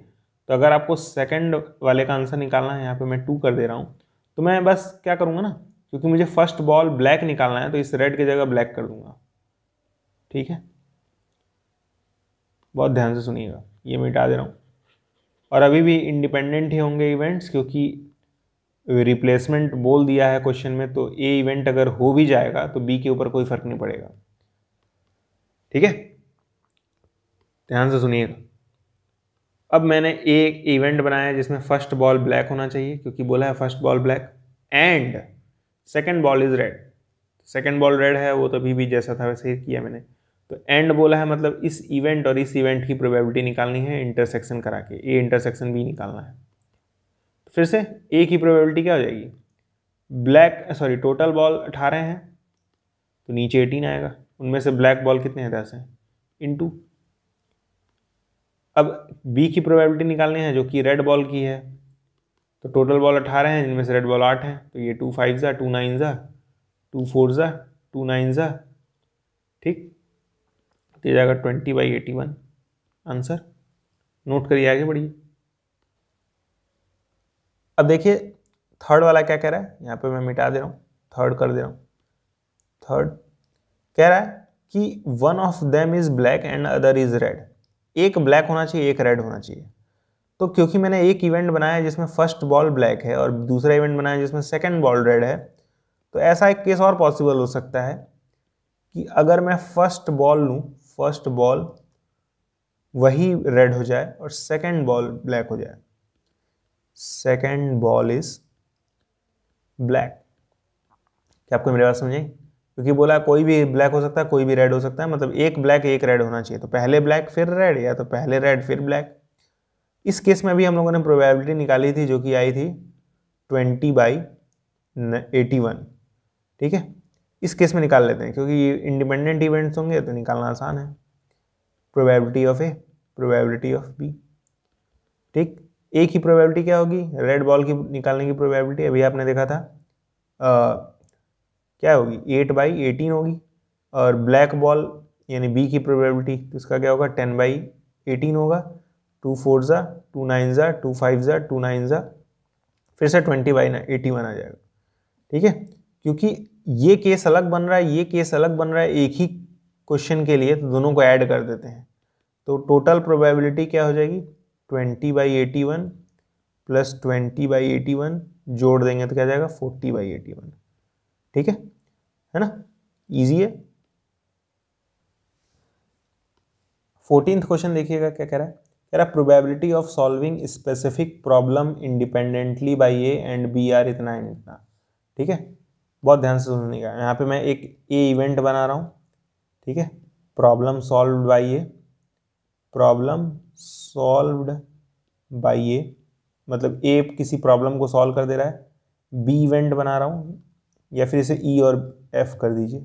तो अगर आपको सेकंड वाले का आंसर निकालना है यहाँ पे मैं टू कर दे रहा हूँ तो मैं बस क्या करूँगा ना क्योंकि मुझे फर्स्ट बॉल ब्लैक निकालना है तो इस रेड की जगह ब्लैक कर दूंगा ठीक है बहुत ध्यान से सुनिएगा ये मिटा दे रहा हूँ और अभी भी इंडिपेंडेंट ही होंगे इवेंट्स क्योंकि रिप्लेसमेंट बोल दिया है क्वेश्चन में तो ए इवेंट अगर हो भी जाएगा तो बी के ऊपर कोई फर्क नहीं पड़ेगा ठीक है ध्यान से सुनिएगा अब मैंने एक इवेंट बनाया जिसमें फर्स्ट बॉल ब्लैक होना चाहिए क्योंकि बोला है first ball black and second ball is red second ball red है वो तो अभी भी जैसा था वैसे ही किया मैंने तो एंड बोला है मतलब इस इवेंट और इस इवेंट की प्रोबेबिलिटी निकालनी है इंटरसेक्शन करा के ए इंटरसेक्शन बी निकालना है फिर से ए की प्रोबेबिलिटी क्या हो जाएगी ब्लैक सॉरी टोटल बॉल अठारह हैं तो नीचे एटीन आएगा उनमें से ब्लैक बॉल कितने हैं दस हैं इन अब बी की प्रोबेबिलिटी निकालनी है जो कि रेड बॉल की है तो टोटल बॉल अठारह हैं जिनमें से रेड बॉल आठ हैं तो ये टू फाइव ज़ा टू नाइन ज़ा टू फोर ज़ा टू नाइन ज़ा ठीक तो ये जाएगा twenty by eighty one answer note करिए आगे बढ़िए अब देखिए थर्ड वाला क्या कह रहा है यहाँ पे मैं मिटा दे रहा हूँ थर्ड कर दे रहा हूँ थर्ड कह रहा है कि one of them is black and other is red एक ब्लैक होना चाहिए एक रेड होना चाहिए तो क्योंकि मैंने एक इवेंट बनाया जिसमें फर्स्ट बॉल ब्लैक है और दूसरा इवेंट बनाया जिसमें सेकेंड बॉल रेड है तो ऐसा एक केस और पॉसिबल हो सकता है कि अगर मैं फर्स्ट बॉल लूँ फर्स्ट बॉल वही रेड हो जाए और सेकेंड बॉल ब्लैक हो जाए सेकेंड बॉल इज ब्लैक क्या आपको मेरी बात समझे क्योंकि बोला कोई भी ब्लैक हो सकता है कोई भी रेड हो सकता है मतलब एक ब्लैक एक रेड होना चाहिए तो पहले ब्लैक फिर रेड या तो पहले रेड फिर ब्लैक इस केस में भी हम लोगों ने प्रोबेबिलिटी निकाली थी जो कि आई थी ट्वेंटी बाई एटी वन ठीक है इस केस में निकाल लेते हैं क्योंकि ये इंडिपेंडेंट इवेंट्स होंगे तो निकालना आसान है probability of A probability of B ठीक ए की प्रोबेबिलिटी क्या होगी रेड बॉल की निकालने की प्रोबेबिलिटी अभी आपने देखा था आ, क्या होगी एट बाई एटीन होगी और ब्लैक बॉल यानी बी की प्रोबेबिलिटी तो इसका क्या होगा टेन बाई एटीन होगा टू फोर ज़ा टू नाइन ज़ा टू फाइव ज़ा टू नाइन ज़ा फिर से ट्वेंटी बाई ना एटी वन आ जाएगा ठीक है क्योंकि ये केस अलग बन रहा है ये केस अलग बन रहा है एक ही क्वेश्चन के लिए तो दोनों को ऐड कर देते हैं तो टोटल प्रोबेबिलिटी क्या हो जाएगी twenty by eighty one plus twenty by eighty one जोड़ देंगे तो क्या जाएगा फोर्टी बाई एटी वन ठीक है है ना इजी है फोर्टीन क्वेश्चन देखिएगा क्या कह रहा है कह रहा है probability of solving specific problem independently by A and B are इतना एंड इतना ठीक है बहुत ध्यान से सुनने का यहाँ पे मैं एक ए इवेंट बना रहा हूँ ठीक है problem solve by A problem solved by A मतलब ए किसी प्रॉब्लम को सॉल्व कर दे रहा है बी इवेंट बना रहा हूँ या फिर इसे ई e और एफ कर दीजिए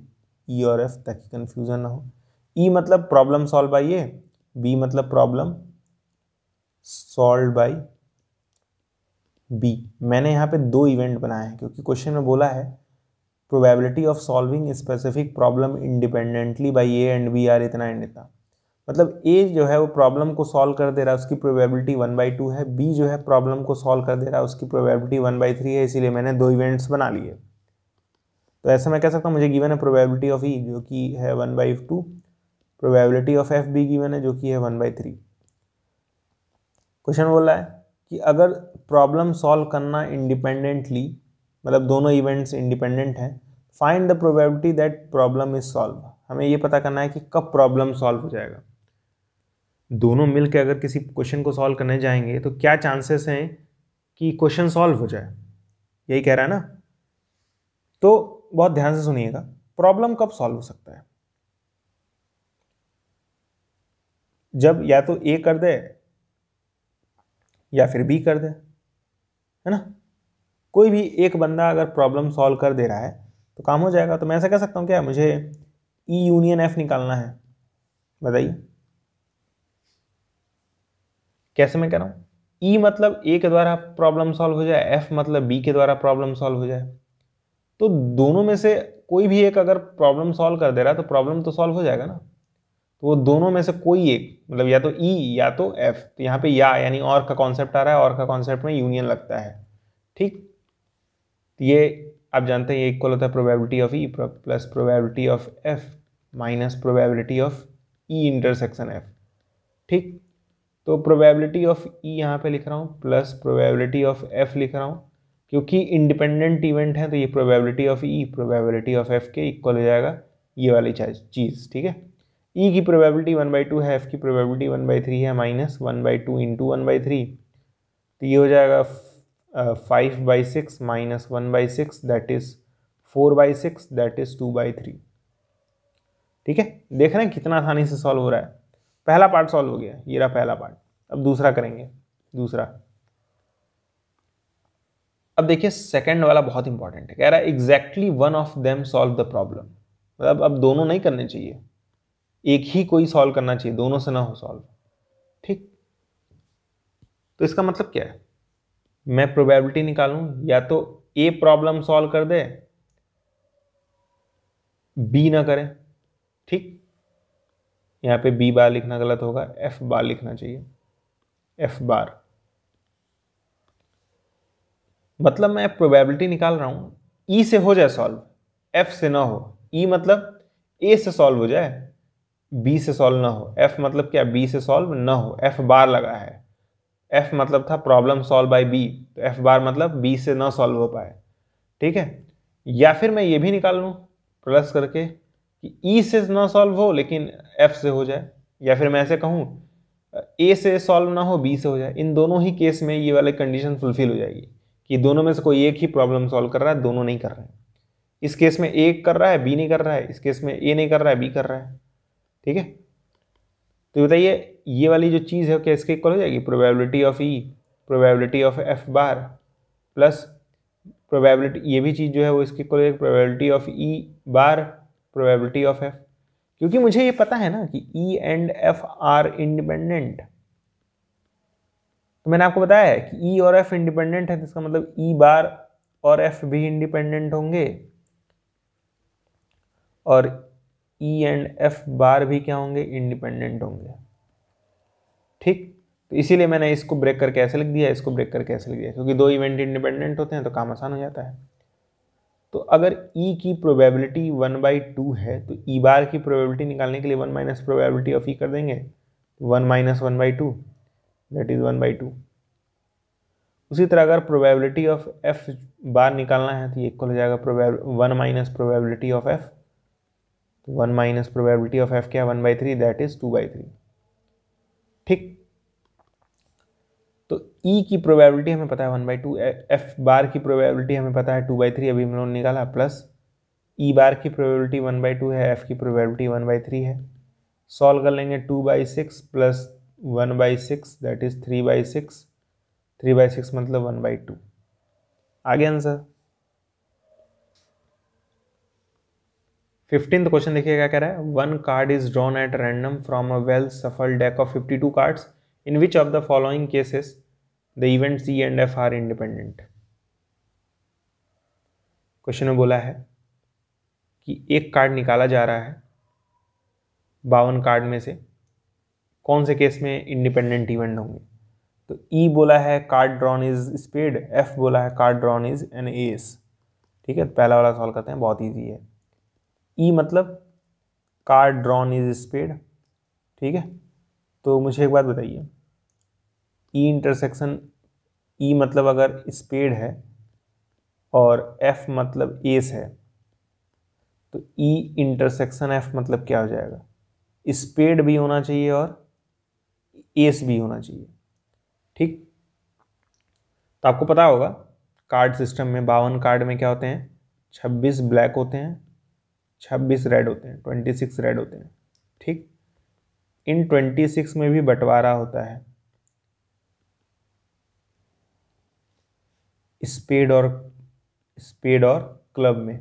ई e और एफ ताकि कन्फ्यूज़न ना हो ई e मतलब problem solve by A B मतलब प्रॉब्लम सॉल्व बाई बी मैंने यहाँ पे दो इवेंट बनाए हैं क्योंकि क्वेश्चन में बोला है probability of solving specific problem independently by A and B are इतना एंड इतना मतलब ए जो है वो प्रॉब्लम को सॉल्व कर दे रहा है उसकी प्रोबेबिलिटी वन बाई टू है बी जो है प्रॉब्लम को सॉल्व कर दे रहा है उसकी प्रोबेबिलिटी वन बाई थ्री है इसीलिए मैंने दो इवेंट्स बना लिए तो ऐसा मैं कह सकता हूँ मुझे गिवन है प्रोबेबिलिटी ऑफ ई जो कि है one by two probability of F B given है जो कि है वन बाई थ्री क्वेश्चन बोला है कि अगर प्रॉब्लम सॉल्व करना इंडिपेंडेंटली मतलब दोनों इवेंट्स इंडिपेंडेंट हैं find the probability that problem is solve हमें ये पता करना है कि कब प्रॉब्लम सॉल्व हो जाएगा दोनों मिल के अगर किसी क्वेश्चन को सॉल्व करने जाएंगे तो क्या चांसेस हैं कि क्वेश्चन सॉल्व हो जाए यही कह रहा है ना तो बहुत ध्यान से सुनिएगा प्रॉब्लम कब सॉल्व हो सकता है जब या तो ए कर दे या फिर बी कर दे है ना कोई भी एक बंदा अगर प्रॉब्लम सॉल्व कर दे रहा है तो काम हो जाएगा तो मैं ऐसा कह सकता हूँ क्या मुझे ई यूनियन एफ निकालना है बताइए कैसे मैं कह रहा हूँ ई e मतलब ए के द्वारा प्रॉब्लम सॉल्व हो जाए एफ मतलब बी के द्वारा प्रॉब्लम सॉल्व हो जाए तो दोनों में से कोई भी एक अगर प्रॉब्लम सॉल्व कर दे रहा है तो प्रॉब्लम तो सॉल्व हो जाएगा ना तो वो दोनों में से कोई एक मतलब या तो ई e या तो एफ तो यहाँ पे या यानी और का कॉन्सेप्ट आ रहा है और का कॉन्सेप्ट में यूनियन लगता है ठीक ये आप जानते हैं इक्वल होता है probability of E plus probability of F minus probability of E intersection F ठीक तो प्रोबेबिलिटी ऑफ ई यहाँ पे लिख रहा हूँ प्लस प्रोबेबिलिटी ऑफ एफ लिख रहा हूँ क्योंकि इंडिपेंडेंट इवेंट है तो ये probability of E probability of F के इक्वल हो जाएगा ये वाली चीज़ ठीक है ई e की प्रोबेबिलिटी वन बाई टू है एफ की प्रोबेबिलिटी वन बाई थ्री है minus one by two into one by three तो ये हो जाएगा five by six minus one by six that is four by six that is two by three ठीक है देख रहे हैं कितना आसानी से सॉल्व हो रहा है पहला पार्ट सॉल्व हो गया ये रहा पहला पार्ट अब दूसरा करेंगे दूसरा अब देखिए सेकंड वाला बहुत इंपॉर्टेंट है कह रहा है exactly one of them solve the problem मतलब अब दोनों नहीं करने चाहिए एक ही कोई सॉल्व करना चाहिए दोनों से ना हो सॉल्व ठीक तो इसका मतलब क्या है मैं प्रोबेबिलिटी निकालूं या तो ए प्रॉब्लम सॉल्व कर दे बी ना करे ठीक यहाँ पे बी बार लिखना गलत होगा एफ बार लिखना चाहिए एफ बार मतलब मैं प्रोबेबिलिटी निकाल रहा हूँ ई e से हो जाए सॉल्व एफ से ना हो ई e मतलब ए से सॉल्व हो जाए बी से सॉल्व ना हो एफ मतलब क्या बी से सॉल्व ना हो एफ बार लगा है एफ मतलब था प्रॉब्लम सॉल्व बाय बी तो एफ बार मतलब बी से ना सॉल्व हो पाए ठीक है या फिर मैं ये भी निकाल लूँ प्लस करके कि ई e से ना सॉल्व हो लेकिन एफ से हो जाए या फिर मैं ऐसे कहूँ ए से सॉल्व ना हो बी से हो जाए इन दोनों ही केस में ये वाले कंडीशन फुलफिल हो जाएगी कि दोनों में से कोई एक ही प्रॉब्लम सॉल्व कर रहा है दोनों नहीं कर रहे हैं इस केस में ए कर रहा है बी नहीं कर रहा है इस केस में ए नहीं कर रहा है बी कर रहा है ठीक है तो बताइए ये वाली जो चीज़ है क्या इसके इक्वल हो जाएगी probability of E probability of F bar plus probability ये भी चीज़ जो है वो इसके इक्वल हो जाएगी probability of E bar probability of F क्योंकि मुझे ये पता है ना कि E and F are independent तो मैंने आपको बताया है कि ई e और एफ इंडिपेंडेंट है तो इसका मतलब ई e बार और एफ भी इंडिपेंडेंट होंगे और ई एंड एफ बार भी क्या होंगे इंडिपेंडेंट होंगे ठीक तो इसीलिए मैंने इसको ब्रेक करके ऐसे लिख दिया इसको ब्रेक करके ऐसे लिख दिया क्योंकि दो इवेंट इंडिपेंडेंट होते हैं तो काम आसान हो जाता है तो अगर E की प्रोबेबिलिटी वन बाई टू है तो E बार की प्रोबेबिलिटी निकालने के लिए one minus probability of E कर देंगे one minus one by two that is one by two उसी तरह अगर प्रोबेबिलिटी ऑफ एफ बार निकालना है तो ये इक्वल हो जाएगा प्रोबेब one minus probability of F तो one minus probability of F क्या one by three that is two by three ठीक ई e की प्रोबेबिलिटी हमें पता है one by two F bar की प्रोबेबिलिटी हमें पता है टू बाई थ्री अभी हम लोगों ने निकाला प्लस ई e बार की प्रोबेबिलिटी वन बाई टू है एफ की प्रोबेबिलिटी वन बाई थ्री है सॉल्व कर लेंगे two by six plus one by six that is three by six three by six मतलब वन बाई टू आगे answer fifteenth question देखिए क्या कह रहा है one card is drawn at random from a well shuffled deck of fifty two cards in which of the following cases the event C and F are independent question में बोला है कि एक कार्ड निकाला जा रहा है बावन कार्ड में से कौन से केस में इंडिपेंडेंट इवेंट होंगे तो ई e बोला है card drawn is spade F बोला है card drawn is an ace ठीक है पहला वाला सॉल्व करते हैं बहुत ईजी है ई e मतलब कार्ड ड्रॉन इज स्पेड ठीक है तो मुझे एक बात बताइए ई इंटरसेक्शन ई मतलब अगर स्पेड है और एफ मतलब एस है तो ई इंटरसेक्शन एफ मतलब क्या हो जाएगा स्पेड भी होना चाहिए और एस भी होना चाहिए ठीक तो आपको पता होगा कार्ड सिस्टम में बावन कार्ड में क्या होते हैं छब्बीस ब्लैक होते हैं छब्बीस रेड होते हैं ट्वेंटी सिक्स रेड होते हैं ठीक इन ट्वेंटी सिक्स में भी बंटवारा होता है स्पेड और स्पेड और क्लब में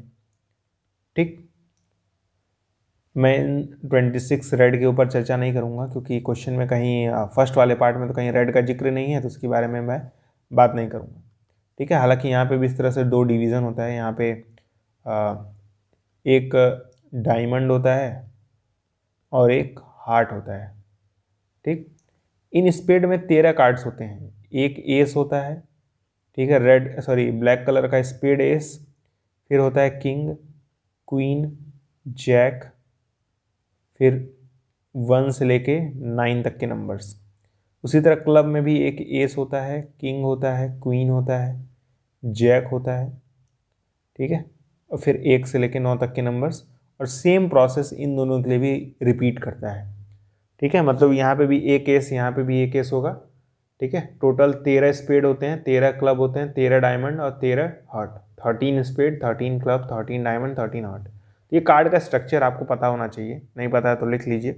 ठीक मैं इन ट्वेंटी सिक्स रेड के ऊपर चर्चा नहीं करूँगा क्योंकि क्वेश्चन में कहीं फर्स्ट वाले पार्ट में तो कहीं रेड का जिक्र नहीं है तो उसके बारे में मैं बात नहीं करूँगा ठीक है हालांकि यहाँ पे भी इस तरह से दो डिवीज़न होता है यहाँ पे आ, एक डायमंड होता है और एक हार्ट होता है ठीक इन स्पेड में तेरह कार्ड्स होते हैं एक एस होता है ठीक है रेड सॉरी ब्लैक कलर का स्पेड एस फिर होता है किंग क्वीन जैक फिर वन से लेके नाइन तक के नंबर्स उसी तरह क्लब में भी एक एस होता है किंग होता है क्वीन होता है जैक होता है ठीक है और फिर एक से लेके नौ तक के नंबर्स और सेम प्रोसेस इन दोनों के लिए भी रिपीट करता है ठीक है मतलब यहाँ पे भी एक एस यहाँ पे भी एक एस होगा ठीक है टोटल तेरह स्पेड होते हैं तेरह क्लब होते हैं तेरह डायमंड और तेरह heart thirteen spade thirteen club thirteen diamond thirteen heart ये कार्ड का स्ट्रक्चर आपको पता होना चाहिए नहीं पता है तो लिख लीजिए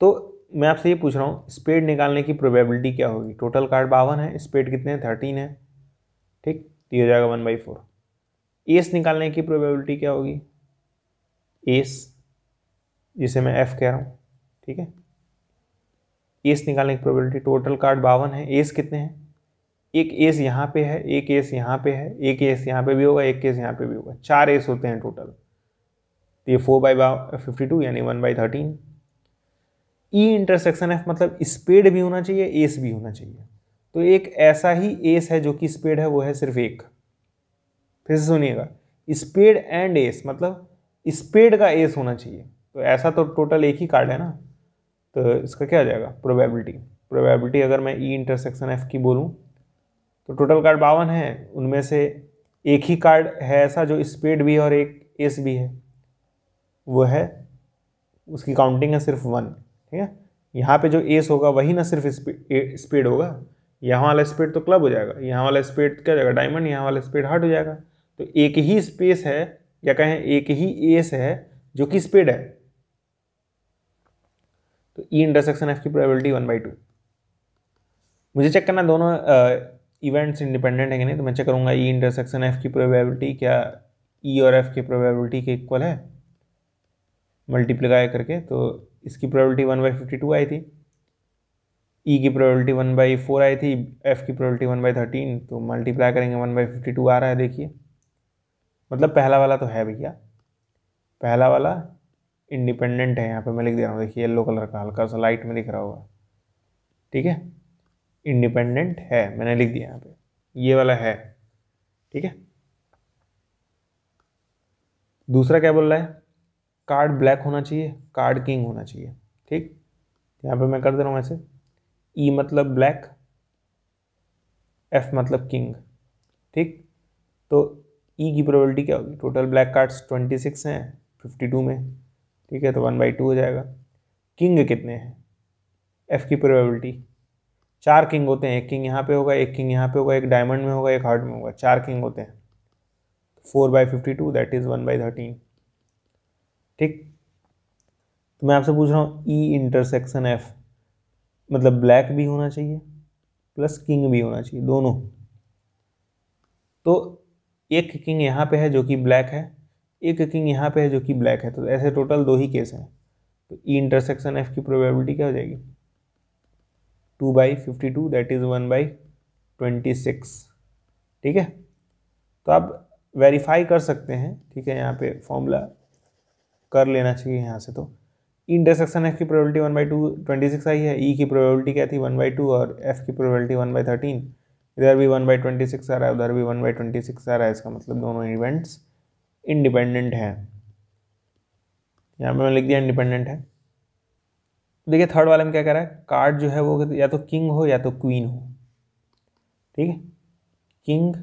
तो मैं आपसे ये पूछ रहा हूँ स्पेड निकालने की प्रोबेबिलिटी क्या होगी टोटल कार्ड बावन है स्पेड कितने हैं थर्टीन है ठीक तो ये हो जाएगा वन बाई फोर एस निकालने की प्रोबेबिलिटी क्या होगी एस जिसे मैं एफ कह रहा हूँ ठीक है एस निकालने की प्रोबेबिलिटी टोटल कार्ड बावन है एस कितने हैं एक एस यहाँ पे है एक एस यहाँ पे है एक एस यहाँ पे भी होगा एक एस यहाँ पे भी होगा चार एस होते हैं टोटल तो ये फोर बाई फिफ्टी टू यानी one by thirteen E intersection F मतलब स्पेड भी होना चाहिए एस भी होना चाहिए तो एक ऐसा ही एस है जो कि स्पेड है वो है सिर्फ एक फिर से सुनिएगा स्पेड एंड एस मतलब स्पेड का एस होना चाहिए तो ऐसा तो टोटल एक ही कार्ड है ना तो इसका क्या आ जाएगा प्रोबेबिलिटी प्रोबेबिलिटी अगर मैं ई इंटरसेक्शन एफ की बोलूँ तो टोटल कार्ड बावन है उनमें से एक ही कार्ड है ऐसा जो स्पेड भी है और एक एस भी है वो है उसकी काउंटिंग है सिर्फ वन ठीक है यहाँ पे जो एस होगा वही ना सिर्फ स्पीड होगा यहाँ वाला स्पीड तो क्लब हो जाएगा यहाँ वाला स्पीड क्या हो जाएगा डायमंड यहाँ वाला स्पीड हार्ट हो जाएगा तो एक ही स्पेस है या कहें एक ही एस है जो कि स्पीड है तो ई इंटरसेक्शन एफ की प्रोबेबिलिटी वन बाई टू मुझे चेक करना दोनों इवेंट्स इंडिपेंडेंट है कि नहीं तो मैं चेक करूँगा ई इंटरसेक्शन एफ की प्रोबेबिलिटी क्या ई e और एफ की प्रोबेबिलिटी के इक्वल है मल्टीप्लाई करके तो इसकी probability one by fifty two आई थी ई e की प्रोबेबिलिटी वन बाई फोर आई थी एफ की प्रोबेबिलिटी वन बाई थर्टीन तो मल्टीप्लाई करेंगे वन बाई फिफ्टी टू आ रहा है देखिए मतलब पहला वाला तो है भैया पहला वाला इंडिपेंडेंट है यहाँ पे मैं लिख दे रहा हूँ देखिए येलो कलर का हल्का सा लाइट में दिख रहा होगा ठीक है इंडिपेंडेंट है मैंने लिख दिया यहाँ पे ये वाला है ठीक है दूसरा क्या बोल रहा है कार्ड ब्लैक होना चाहिए कार्ड किंग होना चाहिए ठीक यहाँ पे मैं कर दे रहा हूँ ऐसे ई e मतलब ब्लैक एफ मतलब किंग ठीक तो ई e की प्रोबेबिलिटी क्या होगी total black cards twenty six हैं फिफ्टी टू में ठीक है तो वन बाई टू हो जाएगा किंग कितने हैं एफ़ की प्रोबेबिलिटी चार किंग होते हैं एक किंग यहाँ पे होगा एक किंग यहाँ पे होगा एक डायमंड में होगा एक हार्ट में होगा चार किंग होते हैं four by fifty two that is one by thirteen ठीक तो मैं आपसे पूछ रहा हूँ ई इंटरसेक्शन एफ मतलब ब्लैक भी होना चाहिए प्लस किंग भी होना चाहिए दोनों तो एक किंग यहाँ पे है जो कि ब्लैक है एक किंग यहाँ पे है जो कि ब्लैक है तो ऐसे टोटल दो ही केस हैं तो ई इंटरसेक्शन एफ की प्रोबेबिलिटी क्या हो जाएगी two by fifty two that is one by twenty six ठीक है तो आप वेरीफाई कर सकते हैं ठीक है यहाँ पे फॉर्मूला कर लेना चाहिए यहाँ से तो ई इंटरसेक्शन एफ की probability one by two twenty six आई है ई e की प्रोबेबिलिटी क्या थी वन बाई टू और एफ की प्रोबेबिलिटी वन बाई थर्टीन इधर भी वन बाई ट्वेंटी सिक्स आ रहा है उधर भी वन बाई ट्वेंटी सिक्स आ रहा है इसका मतलब दोनों इवेंट्स इंडिपेंडेंट है यहाँ पे मैंने लिख दिया इंडिपेंडेंट है देखिए थर्ड वाले में क्या कह रहा है कार्ड जो है वो या तो किंग हो या तो क्वीन हो ठीक है किंग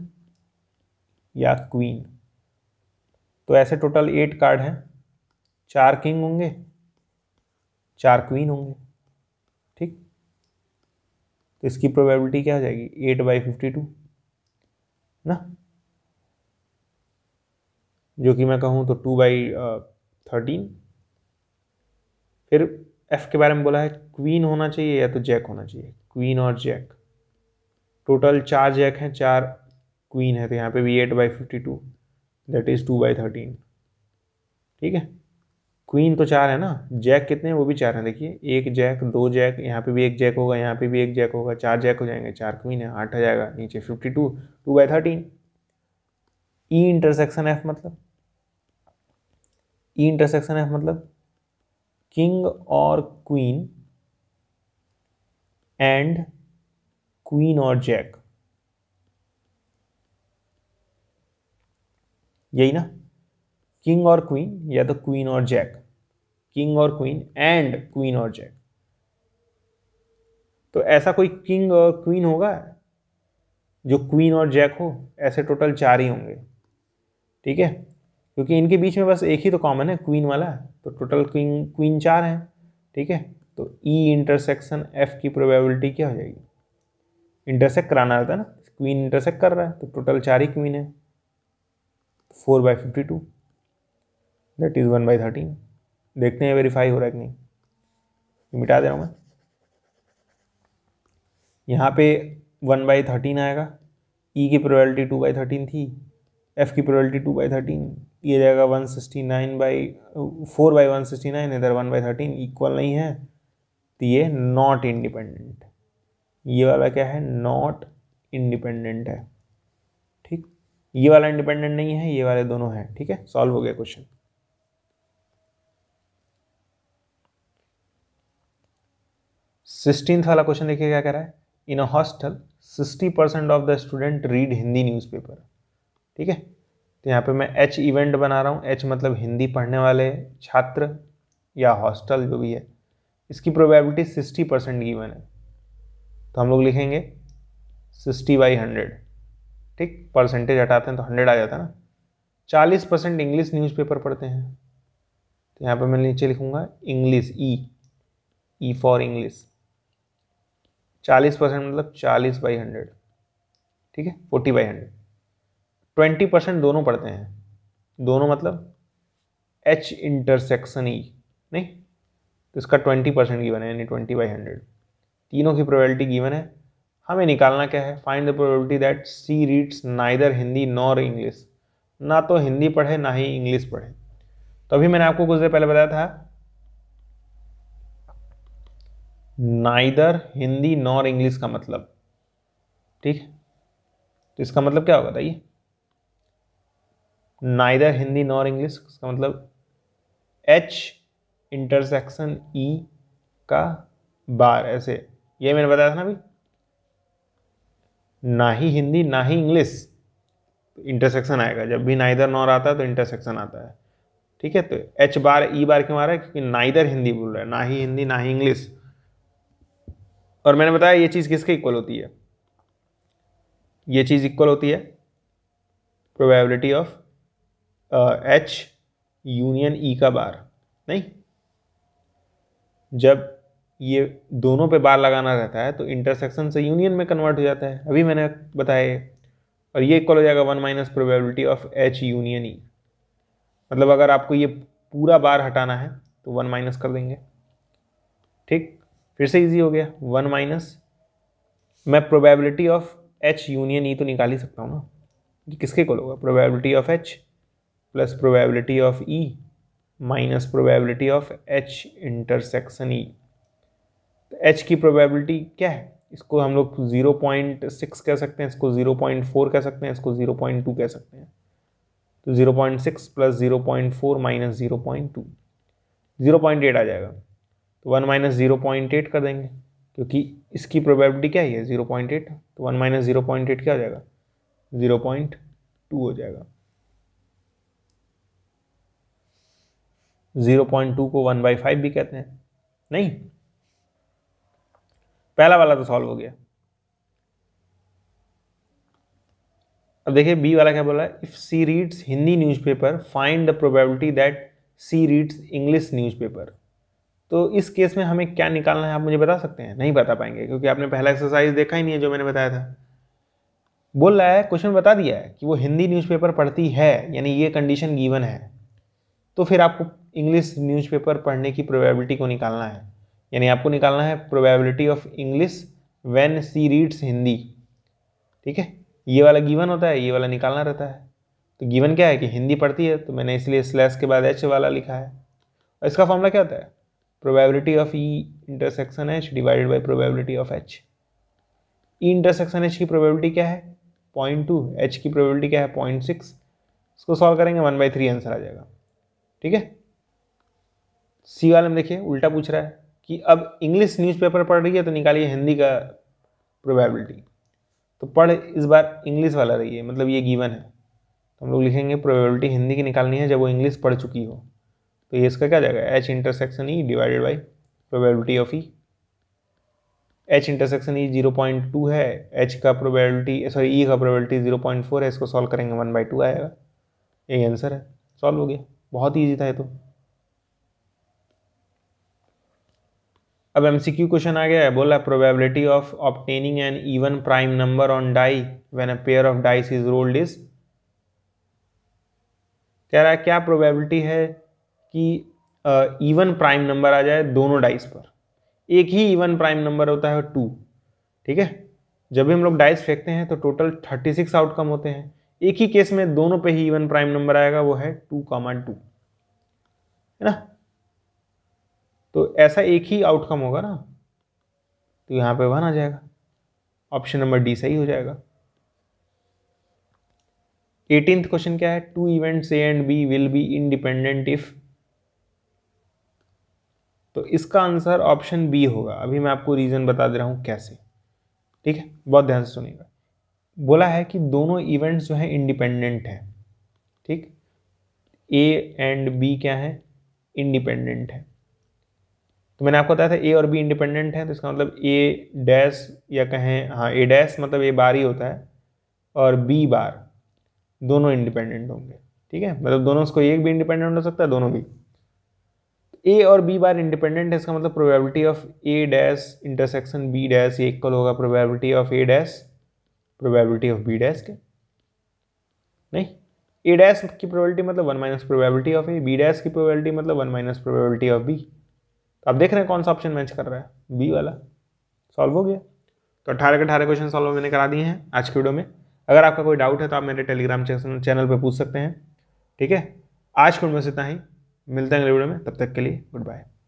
या क्वीन तो ऐसे टोटल एट कार्ड हैं चार किंग होंगे चार क्वीन होंगे ठीक तो इसकी प्रोबेबिलिटी क्या हो जाएगी एट बाई फिफ्टी टू ना जो कि मैं कहूँ तो टू बाई थर्टीन फिर एफ के बारे में बोला है क्वीन होना चाहिए या तो जैक होना चाहिए क्वीन और जैक टोटल चार जैक हैं चार क्वीन है तो यहाँ पे भी eight by fifty two that is two by thirteen ठीक है क्वीन तो चार है ना जैक कितने हैं वो भी चार हैं देखिए एक जैक दो जैक यहाँ पे भी एक जैक होगा यहाँ पे भी एक जैक होगा चार जैक हो जाएंगे चार क्वीन है आठ आ जाएगा नीचे fifty two two by thirteen E intersection F मतलब ई इंटरसेक्शन एफ मतलब किंग और क्वीन एंड क्वीन और जैक यही ना किंग और क्वीन या तो क्वीन और जैक किंग और क्वीन एंड क्वीन और जैक तो ऐसा कोई किंग और क्वीन होगा जो क्वीन और जैक हो ऐसे टोटल चार ही होंगे ठीक है क्योंकि इनके बीच में बस एक ही तो कॉमन है क्वीन वाला तो टोटल क्वीन क्वीन चार हैं ठीक है तो ई इंटरसेक्शन एफ की प्रोबेबिलिटी क्या हो जाएगी इंटरसेक्ट कराना रहता है ना क्वीन इंटरसेक्ट कर रहा है तो टोटल चार ही क्वीन है four by fifty two that is one by thirteen देखते हैं वेरीफाई हो रहा है कि नहीं मिटा दे रहा हूँ मैं यहाँ पे वन बाई थर्टीन आएगा ई e की प्रोबेबिलिटी टू बाई थर्टीन थी एफ़ की प्रोबेबिलिटी टू बाई थर्टीन ये जाएगा one sixty nine by four by one sixty nine इधर वन बाई थर्टीन इक्वल नहीं है तो ये नॉट इंडिपेंडेंट ये वाला क्या है नॉट इंडिपेंडेंट है ठीक ये वाला इंडिपेंडेंट नहीं है ये वाले दोनों हैं ठीक है सॉल्व हो गया क्वेश्चन सिक्सटीन वाला क्वेश्चन देखिए क्या कह रहा है in a hostel sixty percent of the student read Hindi newspaper ठीक है तो यहाँ पे मैं एच इवेंट बना रहा हूँ एच मतलब हिंदी पढ़ने वाले छात्र या हॉस्टल जो भी है इसकी प्रोबेबिलिटी सिक्सटी परसेंट गिवन है तो हम लोग लिखेंगे सिक्सटी बाई हंड्रेड ठीक परसेंटेज हटाते हैं तो हंड्रेड आ जाता है ना चालीस परसेंट इंग्लिश न्यूज़पेपर पढ़ते हैं तो यहाँ पे मैं नीचे लिखूँगा English E E for English चालीस परसेंट मतलब चालीस बाई हंड्रेड ठीक है forty by hundred twenty percent दोनों पढ़ते हैं दोनों मतलब एच इंटरसेक्शन ई नहीं तो इसका ट्वेंटी परसेंट गिवन है यानी ट्वेंटी बाई हंड्रेड तीनों की प्रोबेबिलिटी गिवन है हमें निकालना क्या है find the probability that C reads neither Hindi nor English ना तो हिंदी पढ़े ना ही इंग्लिश पढ़े तो अभी मैंने आपको कुछ देर पहले बताया था नाइदर हिंदी नॉर इंग्लिश का मतलब ठीक है तो इसका मतलब क्या होगा बताइए नाइदर हिंदी नॉर इंग्लिश उसका मतलब एच इंटरसेक्शन ई का बार ऐसे ये मैंने बताया था ना अभी ना ही हिंदी ना ही इंग्लिश तो इंटरसेक्शन आएगा जब भी नाइदर नॉर आता है तो इंटरसेक्शन आता है ठीक है तो एच बार ई बार क्यों आ रहा है क्योंकि नाइदर हिंदी बोल रहा है ना ही हिंदी ना ही इंग्लिश और मैंने बताया ये चीज़ किसके इक्वल होती है ये चीज़ इक्वल होती है probability of H union E का बार नहीं जब ये दोनों पे बार लगाना रहता है तो इंटरसेक्शन से यूनियन में कन्वर्ट हो जाता है अभी मैंने बताया और ये इक्वल हो जाएगा one minus probability of H union E मतलब अगर आपको ये पूरा बार हटाना है तो वन माइनस कर देंगे ठीक फिर से इजी हो गया वन माइनस मैं probability of H union E तो निकाल ही सकता हूँ ना ये किसके कॉल होगा probability of H plus probability of E minus probability of H intersection E तो एच की प्रोबेबिलिटी क्या है इसको हम लोग जीरो पॉइंट सिक्स कह सकते हैं इसको ज़ीरो पॉइंट फ़ोर कह सकते हैं इसको ज़ीरो पॉइंट टू कह सकते हैं तो zero point six plus zero point four minus zero point two zero point eight आ जाएगा तो one minus zero point eight कर देंगे क्योंकि इसकी प्रोबेबिलिटी क्या ही है एट तो one minus zero point eight क्या हो जाएगा ज़ीरो पॉइंट टू हो जाएगा जीरो पॉइंट टू को वन बाई फाइव भी कहते हैं नहीं पहला वाला तो सॉल्व हो गया अब देखिए बी वाला क्या बोला if C reads Hindi newspaper find the probability that C reads English newspaper तो इस केस में हमें क्या निकालना है आप मुझे बता सकते हैं नहीं बता पाएंगे क्योंकि आपने पहला एक्सरसाइज देखा ही नहीं है जो मैंने बताया था बोल रहा है क्वेश्चन बता दिया है कि वो हिंदी न्यूज़पेपर पढ़ती है यानी ये कंडीशन गिवन है तो फिर आपको इंग्लिश न्यूज़पेपर पढ़ने की प्रोबेबिलिटी को निकालना है यानी आपको निकालना है probability of English when C reads Hindi ठीक है ये वाला गिवन होता है ये वाला निकालना रहता है तो गिवन क्या है कि हिंदी पढ़ती है तो मैंने इसलिए स्लैश के बाद एच वाला लिखा है और इसका फॉर्मूला क्या होता है probability of E intersection H divided by probability of H E intersection H की प्रोबेबिलिटी क्या है पॉइंट टू एच की प्रोबेबिलिटी क्या है पॉइंट सिक्स इसको सॉल्व करेंगे वन बाई थ्री आंसर आ जाएगा ठीक है सी वाले में देखिए उल्टा पूछ रहा है कि अब इंग्लिश न्यूज़पेपर पढ़ रही है तो निकालिए हिंदी का प्रोबेबिलिटी तो पढ़ इस बार इंग्लिश वाला रही है मतलब ये गिवन है तो हम लोग लिखेंगे प्रोबेबिलिटी हिंदी की निकालनी है जब वो इंग्लिश पढ़ चुकी हो तो ये इसका क्या जाएगा H intersection E divided by probability of E H intersection E zero point two है एच का प्रोबेबिलिटी सॉरी ई का प्रोबेबिलिटी जीरो पॉइंट फोर है इसको सॉल्व करेंगे वन बाई टू आएगा यही आंसर है सॉल्व हो गया बहुत ईजी था ये तो अब एमसीक्यू क्वेश्चन आ गया है बोला probability of obtaining an even prime number on die when a pair of dice is rolled is कह रहा है क्या प्रोबेबिलिटी है कि इवन प्राइम नंबर आ जाए दोनों डाइस पर एक ही इवन प्राइम नंबर होता है टू ठीक है जब भी हम लोग डाइस फेंकते हैं तो टोटल थर्टी सिक्स आउटकम होते हैं एक ही केस में दोनों पे ही इवन प्राइम नंबर आएगा वो है टू कॉमन टू है ना तो ऐसा एक ही आउटकम होगा ना तो यहाँ पे वन आ जाएगा ऑप्शन नंबर डी सही हो जाएगा एटीन क्वेश्चन क्या है two events A and B will be independent if तो इसका आंसर ऑप्शन बी होगा अभी मैं आपको रीज़न बता दे रहा हूँ कैसे ठीक है बहुत ध्यान से सुनिएगा बोला है कि दोनों इवेंट्स जो हैं इंडिपेंडेंट हैं ठीक ए एंड बी क्या है इंडिपेंडेंट है तो मैंने आपको बताया था ए और बी इंडिपेंडेंट है तो इसका मतलब ए डैश या कहें हाँ ए डैश मतलब ए बार ही होता है और बी बार दोनों इंडिपेंडेंट होंगे ठीक है मतलब दोनों उसको एक भी इंडिपेंडेंट हो सकता है दोनों भी ए और बी बार इंडिपेंडेंट है इसका मतलब probability of A dash intersection B dash ये इक्वल होगा probability of A dash probability of B dash के नहीं ए डैश की प्रोबेबिलिटी मतलब one minus probability of A B dash की प्रोबेबिलिटी मतलब one minus probability of B तो आप देख रहे हैं कौन सा ऑप्शन मैच कर रहा है बी वाला सॉल्व हो गया तो अठारह के अठारह क्वेश्चन सॉल्व मैंने करा दिए हैं आज की वीडियो में अगर आपका कोई डाउट है तो आप मेरे टेलीग्राम चैनल पर पूछ सकते हैं ठीक है आज के वीडियो में इतना ही मिलते हैं अगले वीडियो में तब तक के लिए गुड बाय